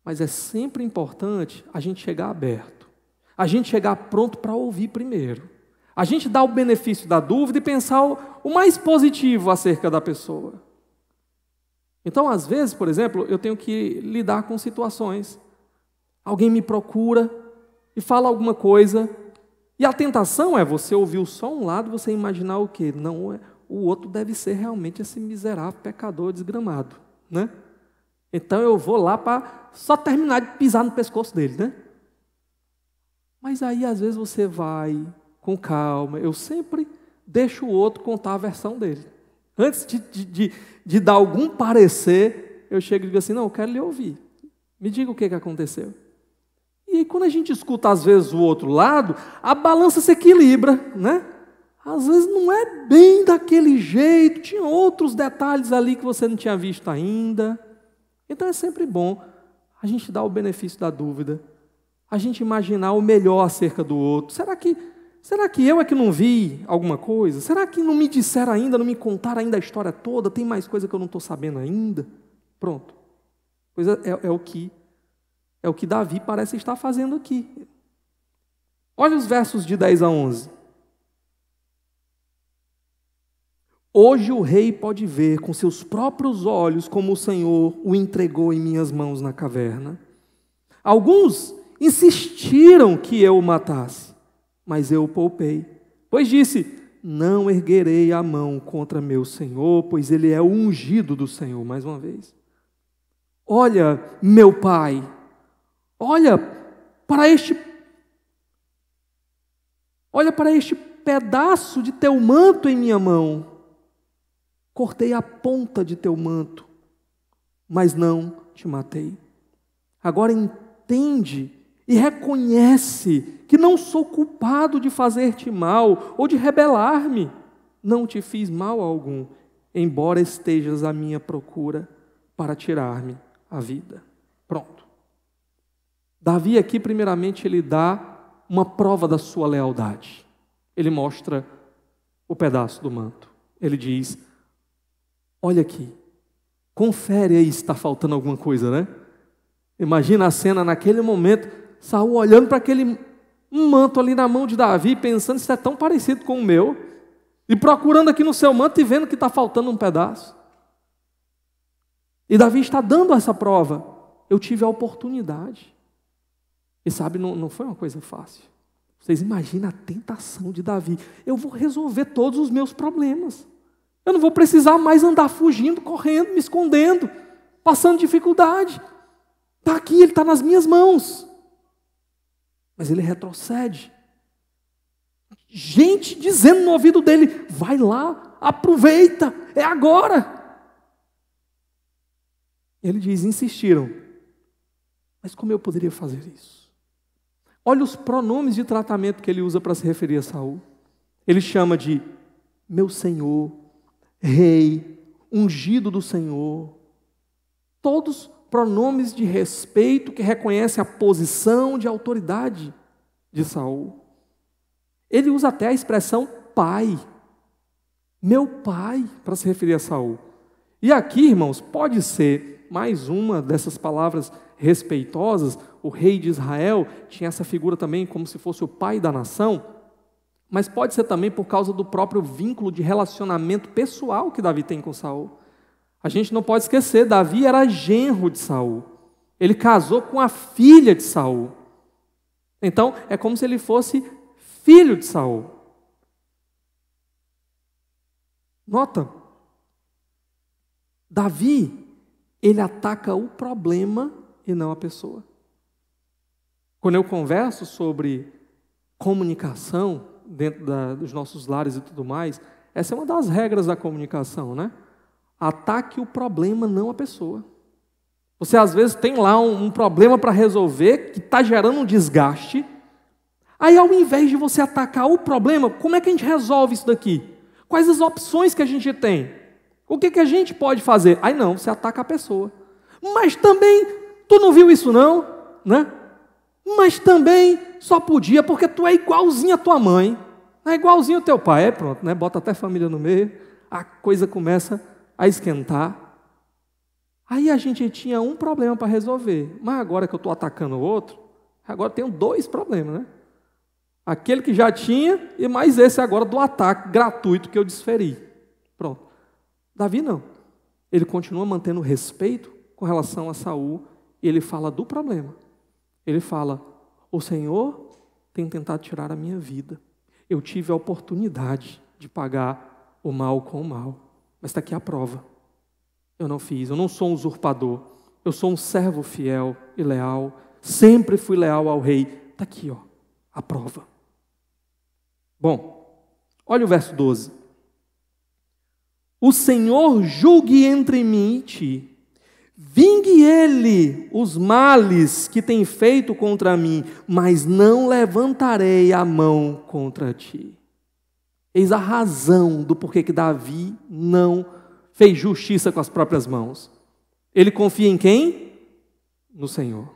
mas é sempre importante a gente chegar aberto, a gente chegar pronto para ouvir primeiro, a gente dar o benefício da dúvida e pensar o mais positivo acerca da pessoa. Então, às vezes, por exemplo, eu tenho que lidar com situações. Alguém me procura e fala alguma coisa. E a tentação é você ouvir só um lado, você imaginar o quê? Não, é, o outro deve ser realmente esse miserável pecador desgramado, né? Então eu vou lá para só terminar de pisar no pescoço dele, né? Mas aí às vezes você vai com calma. Eu sempre deixo o outro contar a versão dele. Antes de, de, de, de dar algum parecer, eu chego e digo assim: não, eu quero lhe ouvir. Me diga o que, que aconteceu. E aí, quando a gente escuta, às vezes, o outro lado, a balança se equilibra, né? Às vezes não é bem daquele jeito, tinha outros detalhes ali que você não tinha visto ainda. Então é sempre bom a gente dar o benefício da dúvida, a gente imaginar o melhor acerca do outro. Será que será que eu é que não vi alguma coisa? Será que não me disseram ainda, não me contaram ainda a história toda? Tem mais coisa que eu não estou sabendo ainda? Pronto. Pois é, é, é o que é o que Davi parece estar fazendo aqui. Olha os versos de 10 a 11. Hoje o rei pode ver com seus próprios olhos como o Senhor o entregou em minhas mãos na caverna. Alguns insistiram que eu o matasse, mas eu o poupei, pois disse: Não erguerei a mão contra meu Senhor, pois ele é o ungido do Senhor. Mais uma vez. Olha, meu pai, Olha para este Olha para este pedaço de teu manto em minha mão. Cortei a ponta de teu manto, mas não te matei. Agora entende e reconhece que não sou culpado de fazer-te mal ou de rebelar-me. Não te fiz mal algum, embora estejas à minha procura para tirar-me a vida. Pronto. Davi aqui, primeiramente, ele dá uma prova da sua lealdade. Ele mostra o pedaço do manto. Ele diz: Olha aqui, confere aí se está faltando alguma coisa, né? Imagina a cena naquele momento, Saul olhando para aquele manto ali na mão de Davi, pensando: Isso é tão parecido com o meu. E procurando aqui no seu manto e vendo que está faltando um pedaço. E Davi está dando essa prova. Eu tive a oportunidade. E sabe, não, não foi uma coisa fácil. Vocês imaginam a tentação de Davi. Eu vou resolver todos os meus problemas. Eu não vou precisar mais andar fugindo, correndo, me escondendo, passando dificuldade. Está aqui, ele está nas minhas mãos. Mas ele retrocede. Gente dizendo no ouvido dele: vai lá, aproveita, é agora. Ele diz: insistiram. Mas como eu poderia fazer isso? Olha os pronomes de tratamento que ele usa para se referir a Saul. Ele chama de meu Senhor, Rei, ungido do Senhor. Todos pronomes de respeito que reconhecem a posição de autoridade de Saul. Ele usa até a expressão pai. Meu pai, para se referir a Saul. E aqui, irmãos, pode ser mais uma dessas palavras respeitosas. O rei de Israel tinha essa figura também como se fosse o pai da nação, mas pode ser também por causa do próprio vínculo de relacionamento pessoal que Davi tem com Saul. A gente não pode esquecer, Davi era genro de Saul. Ele casou com a filha de Saul. Então, é como se ele fosse filho de Saul. Nota, Davi ele ataca o problema e não a pessoa. Quando eu converso sobre comunicação dentro da, dos nossos lares e tudo mais, essa é uma das regras da comunicação, né? Ataque o problema, não a pessoa. Você às vezes tem lá um, um problema para resolver que está gerando um desgaste. Aí, ao invés de você atacar o problema, como é que a gente resolve isso daqui? Quais as opções que a gente tem? O que, que a gente pode fazer? Aí não, você ataca a pessoa. Mas também, tu não viu isso não, né? Mas também só podia, porque tu é igualzinho à tua mãe, é igualzinho ao teu pai, é pronto, né? Bota até família no meio, a coisa começa a esquentar. Aí a gente tinha um problema para resolver, mas agora que eu estou atacando o outro, agora tenho dois problemas, né? Aquele que já tinha e mais esse agora do ataque gratuito que eu desferi. Davi não. Ele continua mantendo respeito com relação a Saul e ele fala do problema. Ele fala: "O Senhor tem tentado tirar a minha vida. Eu tive a oportunidade de pagar o mal com o mal, mas está aqui a prova. Eu não fiz, eu não sou um usurpador, eu sou um servo fiel e leal, sempre fui leal ao rei. Está aqui, ó, a prova. Bom, olha o verso 12. O Senhor julgue entre mim e ti. Vingue ele os males que tem feito contra mim, mas não levantarei a mão contra ti. Eis a razão do porquê que Davi não fez justiça com as próprias mãos. Ele confia em quem? No Senhor.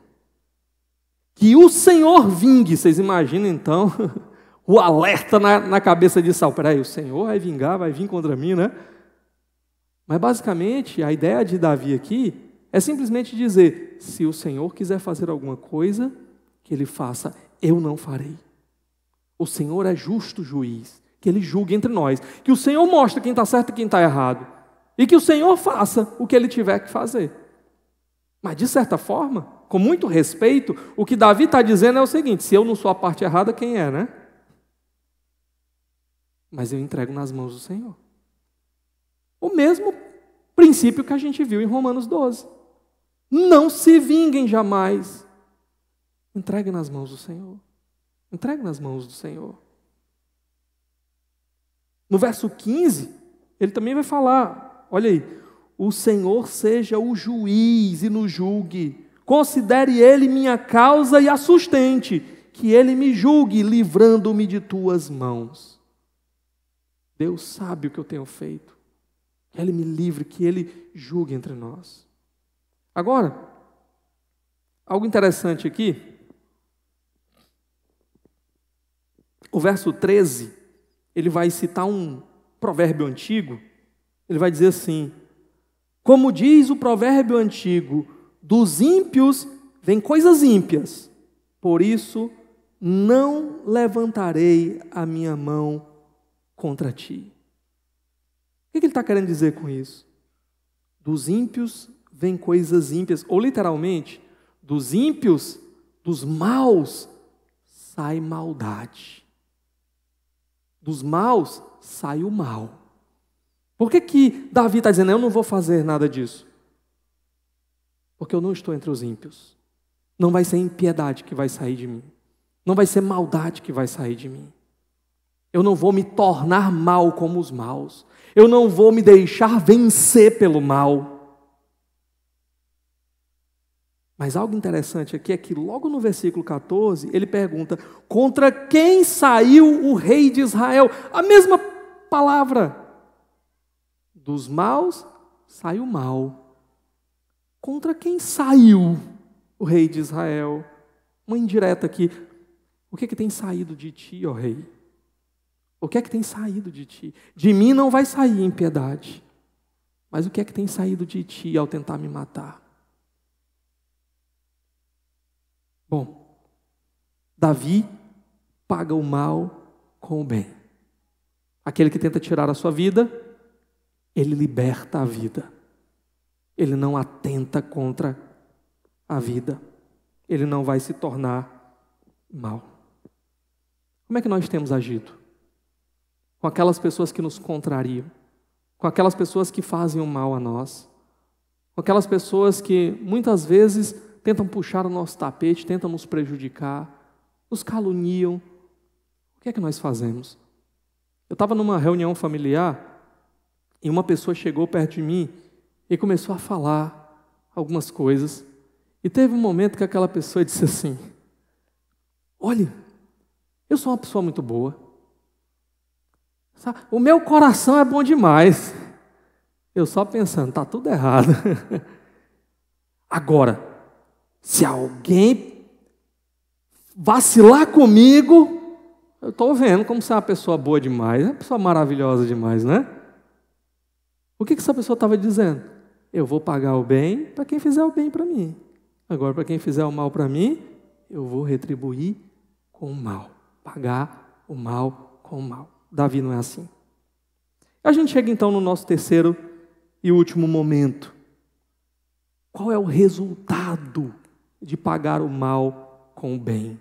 Que o Senhor vingue. Vocês imaginam então o alerta na, na cabeça de Saul. Peraí, o Senhor vai vingar, vai vir contra mim, né? Mas basicamente, a ideia de Davi aqui é simplesmente dizer: se o Senhor quiser fazer alguma coisa, que ele faça, eu não farei. O Senhor é justo juiz, que ele julgue entre nós, que o Senhor mostre quem está certo e quem está errado, e que o Senhor faça o que ele tiver que fazer. Mas de certa forma, com muito respeito, o que Davi está dizendo é o seguinte: se eu não sou a parte errada, quem é, né? Mas eu entrego nas mãos do Senhor. O mesmo princípio que a gente viu em Romanos 12. Não se vinguem jamais. Entregue nas mãos do Senhor. Entregue nas mãos do Senhor. No verso 15, ele também vai falar: olha aí, o Senhor seja o juiz e nos julgue. Considere ele minha causa e a sustente, que ele me julgue, livrando-me de tuas mãos. Deus sabe o que eu tenho feito. Ele me livre, que Ele julgue entre nós. Agora, algo interessante aqui. O verso 13, ele vai citar um provérbio antigo. Ele vai dizer assim: Como diz o provérbio antigo, dos ímpios vêm coisas ímpias, por isso não levantarei a minha mão contra ti. O que ele está querendo dizer com isso? Dos ímpios vêm coisas ímpias, ou literalmente, dos ímpios, dos maus, sai maldade. Dos maus sai o mal. Por que, que Davi está dizendo, eu não vou fazer nada disso? Porque eu não estou entre os ímpios. Não vai ser impiedade que vai sair de mim. Não vai ser maldade que vai sair de mim. Eu não vou me tornar mal como os maus eu não vou me deixar vencer pelo mal. Mas algo interessante aqui é que logo no versículo 14, ele pergunta: "Contra quem saiu o rei de Israel?" A mesma palavra. Dos maus saiu mal. Contra quem saiu o rei de Israel? Uma indireta aqui. O que, é que tem saído de ti, ó rei? O que é que tem saído de ti? De mim não vai sair impiedade. Mas o que é que tem saído de ti ao tentar me matar? Bom, Davi paga o mal com o bem. Aquele que tenta tirar a sua vida, ele liberta a vida. Ele não atenta contra a vida. Ele não vai se tornar mal. Como é que nós temos agido? com aquelas pessoas que nos contrariam, com aquelas pessoas que fazem o mal a nós, com aquelas pessoas que muitas vezes tentam puxar o nosso tapete, tentam nos prejudicar, nos caluniam. O que é que nós fazemos? Eu estava numa reunião familiar e uma pessoa chegou perto de mim e começou a falar algumas coisas. E teve um momento que aquela pessoa disse assim: Olha, eu sou uma pessoa muito boa. O meu coração é bom demais. Eu só pensando, está tudo errado. Agora, se alguém vacilar comigo, eu estou vendo como você é uma pessoa boa demais, é uma pessoa maravilhosa demais, né? O que, que essa pessoa estava dizendo? Eu vou pagar o bem para quem fizer o bem para mim. Agora, para quem fizer o mal para mim, eu vou retribuir com o mal. Pagar o mal com o mal. Davi não é assim. A gente chega então no nosso terceiro e último momento. Qual é o resultado de pagar o mal com o bem?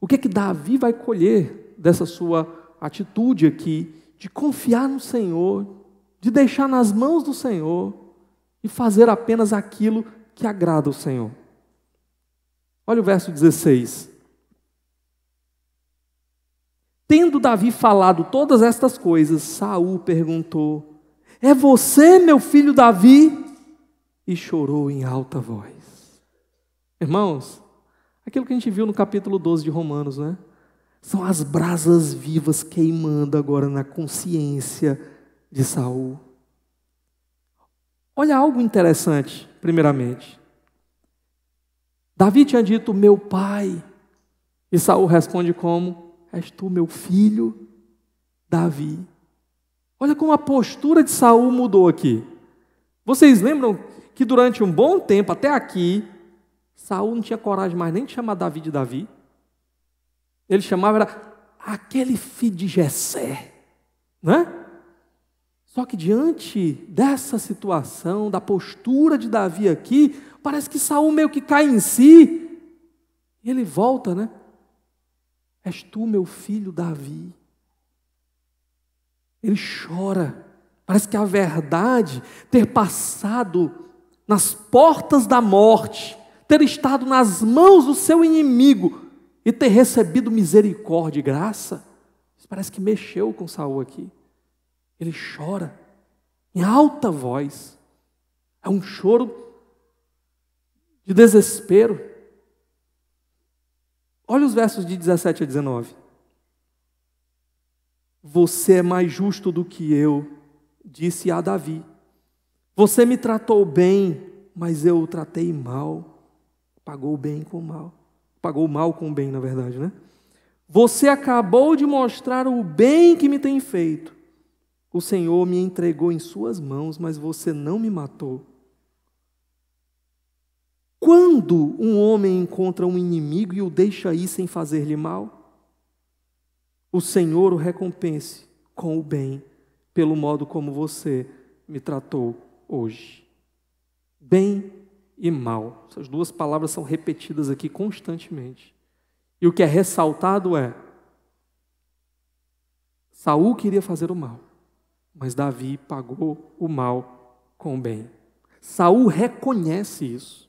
O que é que Davi vai colher dessa sua atitude aqui de confiar no Senhor, de deixar nas mãos do Senhor e fazer apenas aquilo que agrada ao Senhor? Olha o verso 16. Tendo Davi falado todas estas coisas, Saul perguntou: É você, meu filho Davi? E chorou em alta voz. Irmãos, aquilo que a gente viu no capítulo 12 de Romanos, né? São as brasas vivas queimando agora na consciência de Saul. Olha algo interessante, primeiramente. Davi tinha dito: "Meu pai". E Saul responde como: És tu meu filho, Davi. Olha como a postura de Saul mudou aqui. Vocês lembram que durante um bom tempo até aqui, Saul não tinha coragem mais nem de chamar Davi de Davi. Ele chamava era aquele filho de Jessé, né? Só que diante dessa situação, da postura de Davi aqui, parece que Saul meio que cai em si. E ele volta, né? És tu, meu filho Davi. Ele chora. Parece que a verdade ter passado nas portas da morte, ter estado nas mãos do seu inimigo e ter recebido misericórdia e graça, parece que mexeu com Saul aqui. Ele chora em alta voz. É um choro de desespero. Olha os versos de 17 a 19. Você é mais justo do que eu, disse a Davi. Você me tratou bem, mas eu o tratei mal. Pagou o bem com o mal. Pagou mal com o bem, na verdade, né? Você acabou de mostrar o bem que me tem feito. O Senhor me entregou em suas mãos, mas você não me matou. Quando um homem encontra um inimigo e o deixa ir sem fazer-lhe mal, o Senhor o recompense com o bem, pelo modo como você me tratou hoje. Bem e mal. Essas duas palavras são repetidas aqui constantemente. E o que é ressaltado é: Saul queria fazer o mal, mas Davi pagou o mal com o bem. Saul reconhece isso.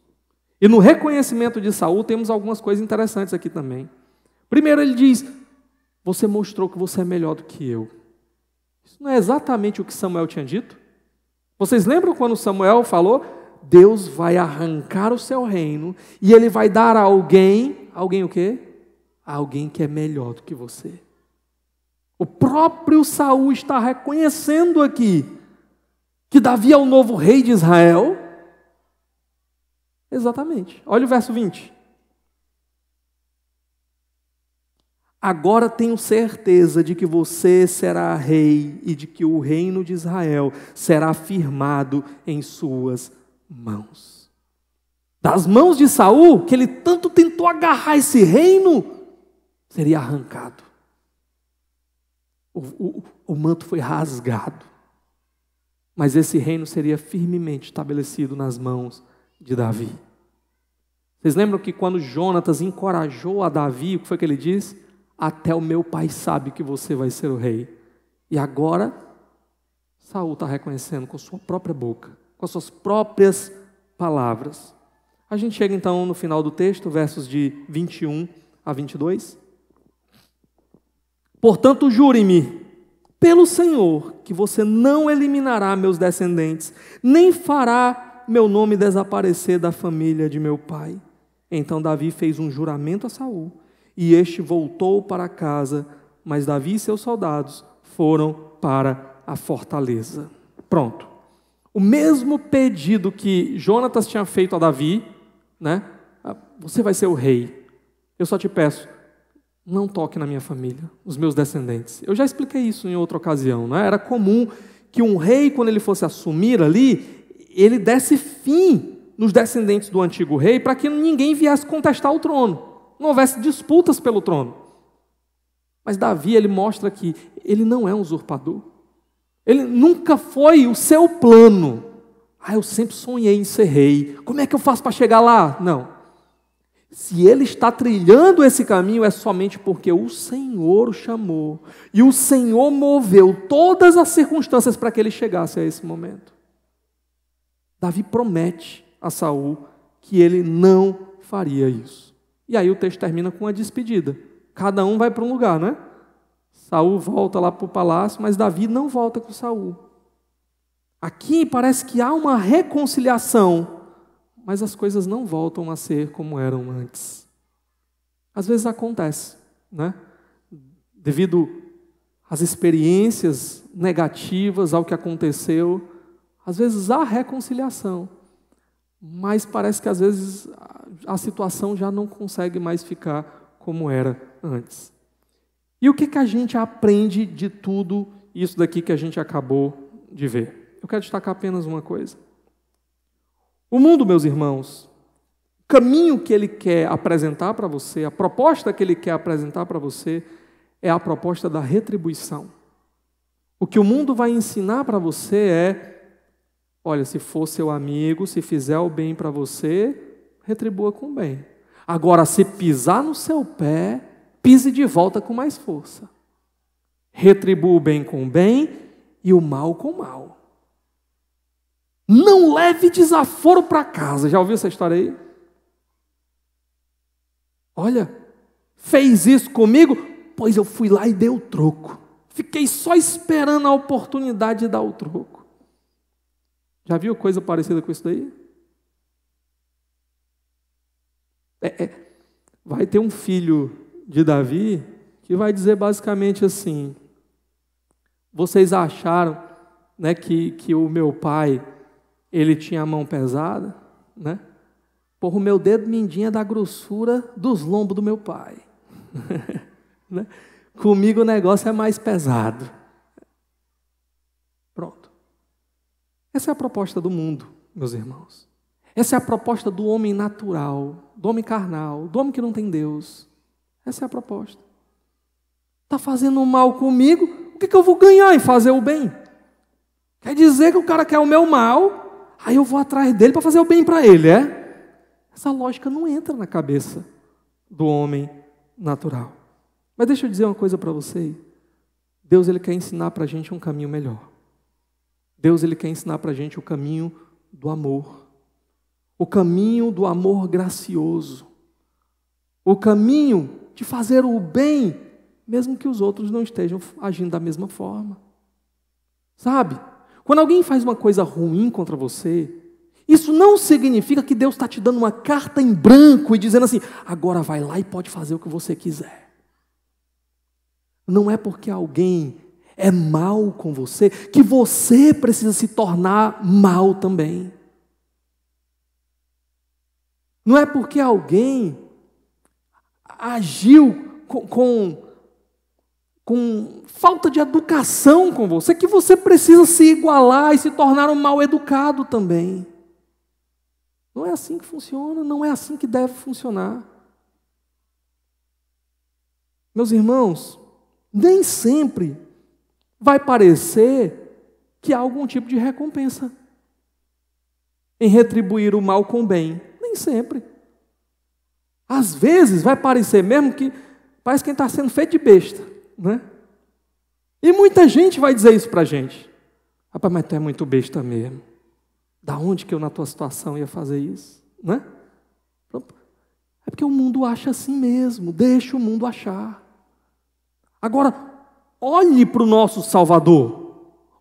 E no reconhecimento de Saul temos algumas coisas interessantes aqui também. Primeiro ele diz: "Você mostrou que você é melhor do que eu". Isso não é exatamente o que Samuel tinha dito? Vocês lembram quando Samuel falou: "Deus vai arrancar o seu reino e ele vai dar a alguém, alguém o quê? A alguém que é melhor do que você". O próprio Saul está reconhecendo aqui que Davi é o novo rei de Israel Exatamente. Olha o verso 20. Agora tenho certeza de que você será rei e de que o reino de Israel será firmado em suas mãos. Das mãos de Saul, que ele tanto tentou agarrar esse reino, seria arrancado. O, o, o manto foi rasgado. Mas esse reino seria firmemente estabelecido nas mãos de Davi. Vocês lembram que quando Jonatas encorajou a Davi, o que foi que ele disse? Até o meu pai sabe que você vai ser o rei. E agora, Saul está reconhecendo com sua própria boca, com as suas próprias palavras. A gente chega então no final do texto, versos de 21 a 22. Portanto, jure-me pelo Senhor que você não eliminará meus descendentes, nem fará meu nome desaparecer da família de meu pai. Então Davi fez um juramento a Saul, e este voltou para casa, mas Davi e seus soldados foram para a fortaleza. Pronto. O mesmo pedido que Jonatas tinha feito a Davi, né? Ah, você vai ser o rei. Eu só te peço, não toque na minha família, os meus descendentes. Eu já expliquei isso em outra ocasião, né? Era comum que um rei, quando ele fosse assumir ali, ele desse fim nos descendentes do antigo rei para que ninguém viesse contestar o trono, não houvesse disputas pelo trono. Mas Davi, ele mostra que ele não é um usurpador. Ele nunca foi o seu plano. Ah, eu sempre sonhei em ser rei. Como é que eu faço para chegar lá? Não. Se ele está trilhando esse caminho, é somente porque o Senhor o chamou. E o Senhor moveu todas as circunstâncias para que ele chegasse a esse momento. Davi promete a Saul que ele não faria isso. E aí o texto termina com uma despedida. Cada um vai para um lugar, né? Saul volta lá para o palácio, mas Davi não volta com Saul. Aqui parece que há uma reconciliação, mas as coisas não voltam a ser como eram antes. Às vezes acontece, né? Devido às experiências negativas, ao que aconteceu, às vezes há reconciliação, mas parece que às vezes a situação já não consegue mais ficar como era antes. E o que, que a gente aprende de tudo isso daqui que a gente acabou de ver? Eu quero destacar apenas uma coisa. O mundo, meus irmãos, o caminho que ele quer apresentar para você, a proposta que ele quer apresentar para você, é a proposta da retribuição. O que o mundo vai ensinar para você é Olha, se for seu amigo, se fizer o bem para você, retribua com bem. Agora, se pisar no seu pé, pise de volta com mais força. Retribua o bem com o bem e o mal com o mal. Não leve desaforo para casa. Já ouviu essa história aí? Olha, fez isso comigo, pois eu fui lá e dei o troco. Fiquei só esperando a oportunidade de dar o troco. Já viu coisa parecida com isso daí? É, é. Vai ter um filho de Davi que vai dizer basicamente assim: Vocês acharam né, que, que o meu pai ele tinha a mão pesada? Né? Por o meu dedo mindinho é da grossura dos lombos do meu pai. né? Comigo o negócio é mais pesado. Essa é a proposta do mundo, meus irmãos. Essa é a proposta do homem natural, do homem carnal, do homem que não tem Deus. Essa é a proposta. Está fazendo mal comigo, o que, que eu vou ganhar em fazer o bem? Quer dizer que o cara quer o meu mal, aí eu vou atrás dele para fazer o bem para ele, é? Essa lógica não entra na cabeça do homem natural. Mas deixa eu dizer uma coisa para você. Deus ele quer ensinar para a gente um caminho melhor. Deus ele quer ensinar para a gente o caminho do amor, o caminho do amor gracioso, o caminho de fazer o bem, mesmo que os outros não estejam agindo da mesma forma. Sabe? Quando alguém faz uma coisa ruim contra você, isso não significa que Deus está te dando uma carta em branco e dizendo assim: agora vai lá e pode fazer o que você quiser. Não é porque alguém é mal com você, que você precisa se tornar mal também. Não é porque alguém agiu com, com, com, falta de educação com você que você precisa se igualar e se tornar um mal educado também. Não é assim que funciona, não é assim que deve funcionar. Meus irmãos, nem sempre vai parecer que há algum tipo de recompensa em retribuir o mal com o bem. Nem sempre. Às vezes vai parecer mesmo que parece quem está sendo feito de besta, né? E muita gente vai dizer isso para a gente. Rapaz, mas tu é muito besta mesmo. Da onde que eu na tua situação ia fazer isso, né? É porque o mundo acha assim mesmo, deixa o mundo achar. Agora, Olhe para o nosso Salvador.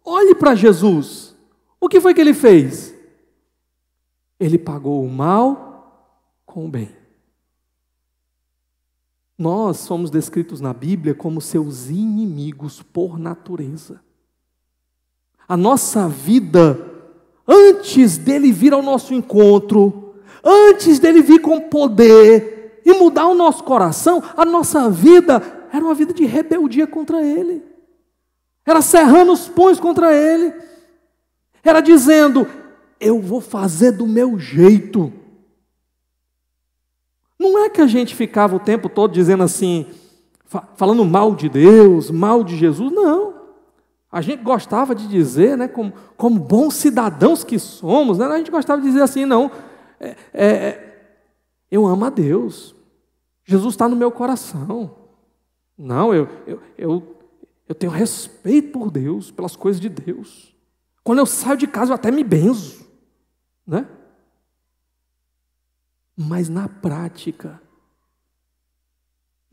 Olhe para Jesus. O que foi que ele fez? Ele pagou o mal com o bem. Nós somos descritos na Bíblia como seus inimigos por natureza. A nossa vida, antes dele vir ao nosso encontro, antes dele vir com poder e mudar o nosso coração, a nossa vida era uma vida de rebeldia contra ele. Era serrando os punhos contra ele. Era dizendo: Eu vou fazer do meu jeito. Não é que a gente ficava o tempo todo dizendo assim, falando mal de Deus, mal de Jesus, não. A gente gostava de dizer, né, como, como bons cidadãos que somos, né, a gente gostava de dizer assim, não, é, é, é eu amo a Deus, Jesus está no meu coração, não, eu, eu, eu, eu tenho respeito por Deus, pelas coisas de Deus. Quando eu saio de casa, eu até me benzo, né? Mas na prática,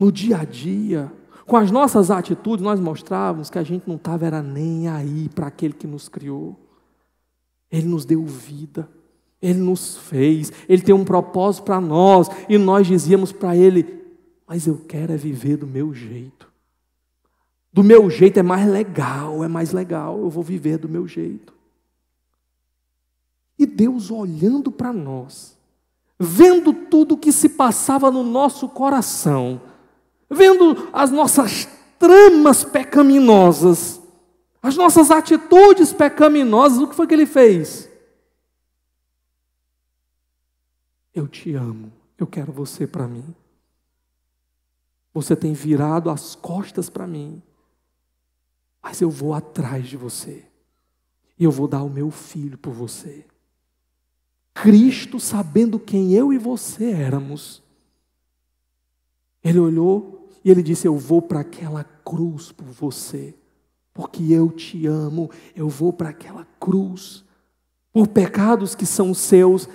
no dia a dia, com as nossas atitudes, nós mostrávamos que a gente não estava era nem aí para aquele que nos criou. Ele nos deu vida, ele nos fez, ele tem um propósito para nós, e nós dizíamos para ele: mas eu quero é viver do meu jeito. Do meu jeito é mais legal, é mais legal, eu vou viver do meu jeito. E Deus olhando para nós, vendo tudo o que se passava no nosso coração, vendo as nossas tramas pecaminosas, as nossas atitudes pecaminosas, o que foi que ele fez? Eu te amo, eu quero você para mim. Você tem virado as costas para mim, mas eu vou atrás de você, e eu vou dar o meu filho por você. Cristo, sabendo quem eu e você éramos, ele olhou e ele disse: Eu vou para aquela cruz por você, porque eu te amo, eu vou para aquela cruz. Por pecados que são seus,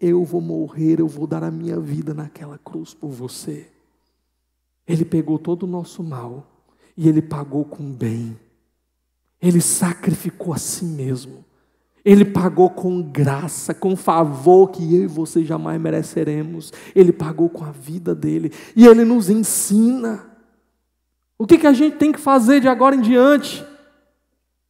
eu vou morrer, eu vou dar a minha vida naquela cruz por você. Ele pegou todo o nosso mal e ele pagou com bem. Ele sacrificou a si mesmo. Ele pagou com graça, com favor que eu e você jamais mereceremos. Ele pagou com a vida dele. E ele nos ensina. O que, que a gente tem que fazer de agora em diante?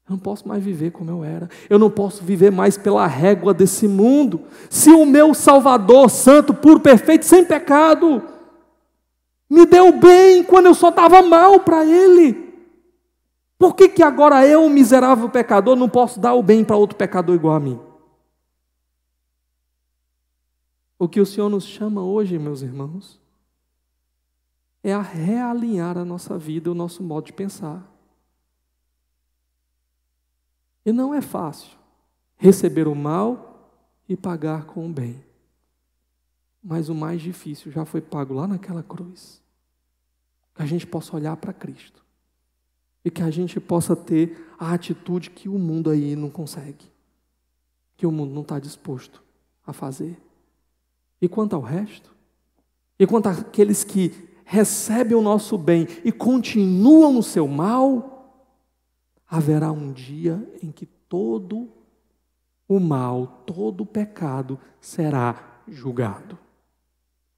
Eu não posso mais viver como eu era. Eu não posso viver mais pela régua desse mundo. Se o meu Salvador, santo, puro, perfeito, sem pecado, me deu bem quando eu só dava mal para ele. Por que, que agora eu, miserável pecador, não posso dar o bem para outro pecador igual a mim? O que o Senhor nos chama hoje, meus irmãos, é a realinhar a nossa vida, o nosso modo de pensar. E não é fácil receber o mal e pagar com o bem. Mas o mais difícil já foi pago lá naquela cruz. Que a gente possa olhar para Cristo. E que a gente possa ter a atitude que o mundo aí não consegue. Que o mundo não está disposto a fazer. E quanto ao resto? E quanto àqueles que recebem o nosso bem e continuam no seu mal? Haverá um dia em que todo o mal, todo o pecado será julgado.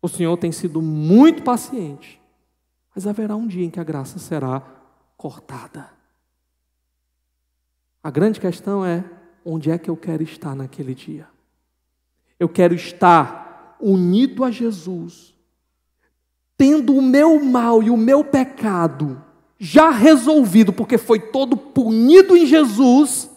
O Senhor tem sido muito paciente, mas haverá um dia em que a graça será cortada. A grande questão é: onde é que eu quero estar naquele dia? Eu quero estar unido a Jesus, tendo o meu mal e o meu pecado já resolvido, porque foi todo punido em Jesus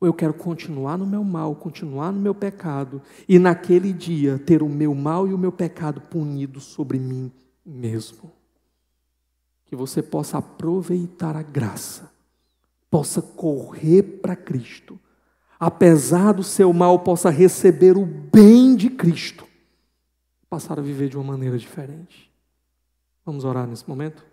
ou eu quero continuar no meu mal, continuar no meu pecado, e naquele dia ter o meu mal e o meu pecado punido sobre mim mesmo. Que você possa aproveitar a graça, possa correr para Cristo, apesar do seu mal, possa receber o bem de Cristo, passar a viver de uma maneira diferente. Vamos orar nesse momento?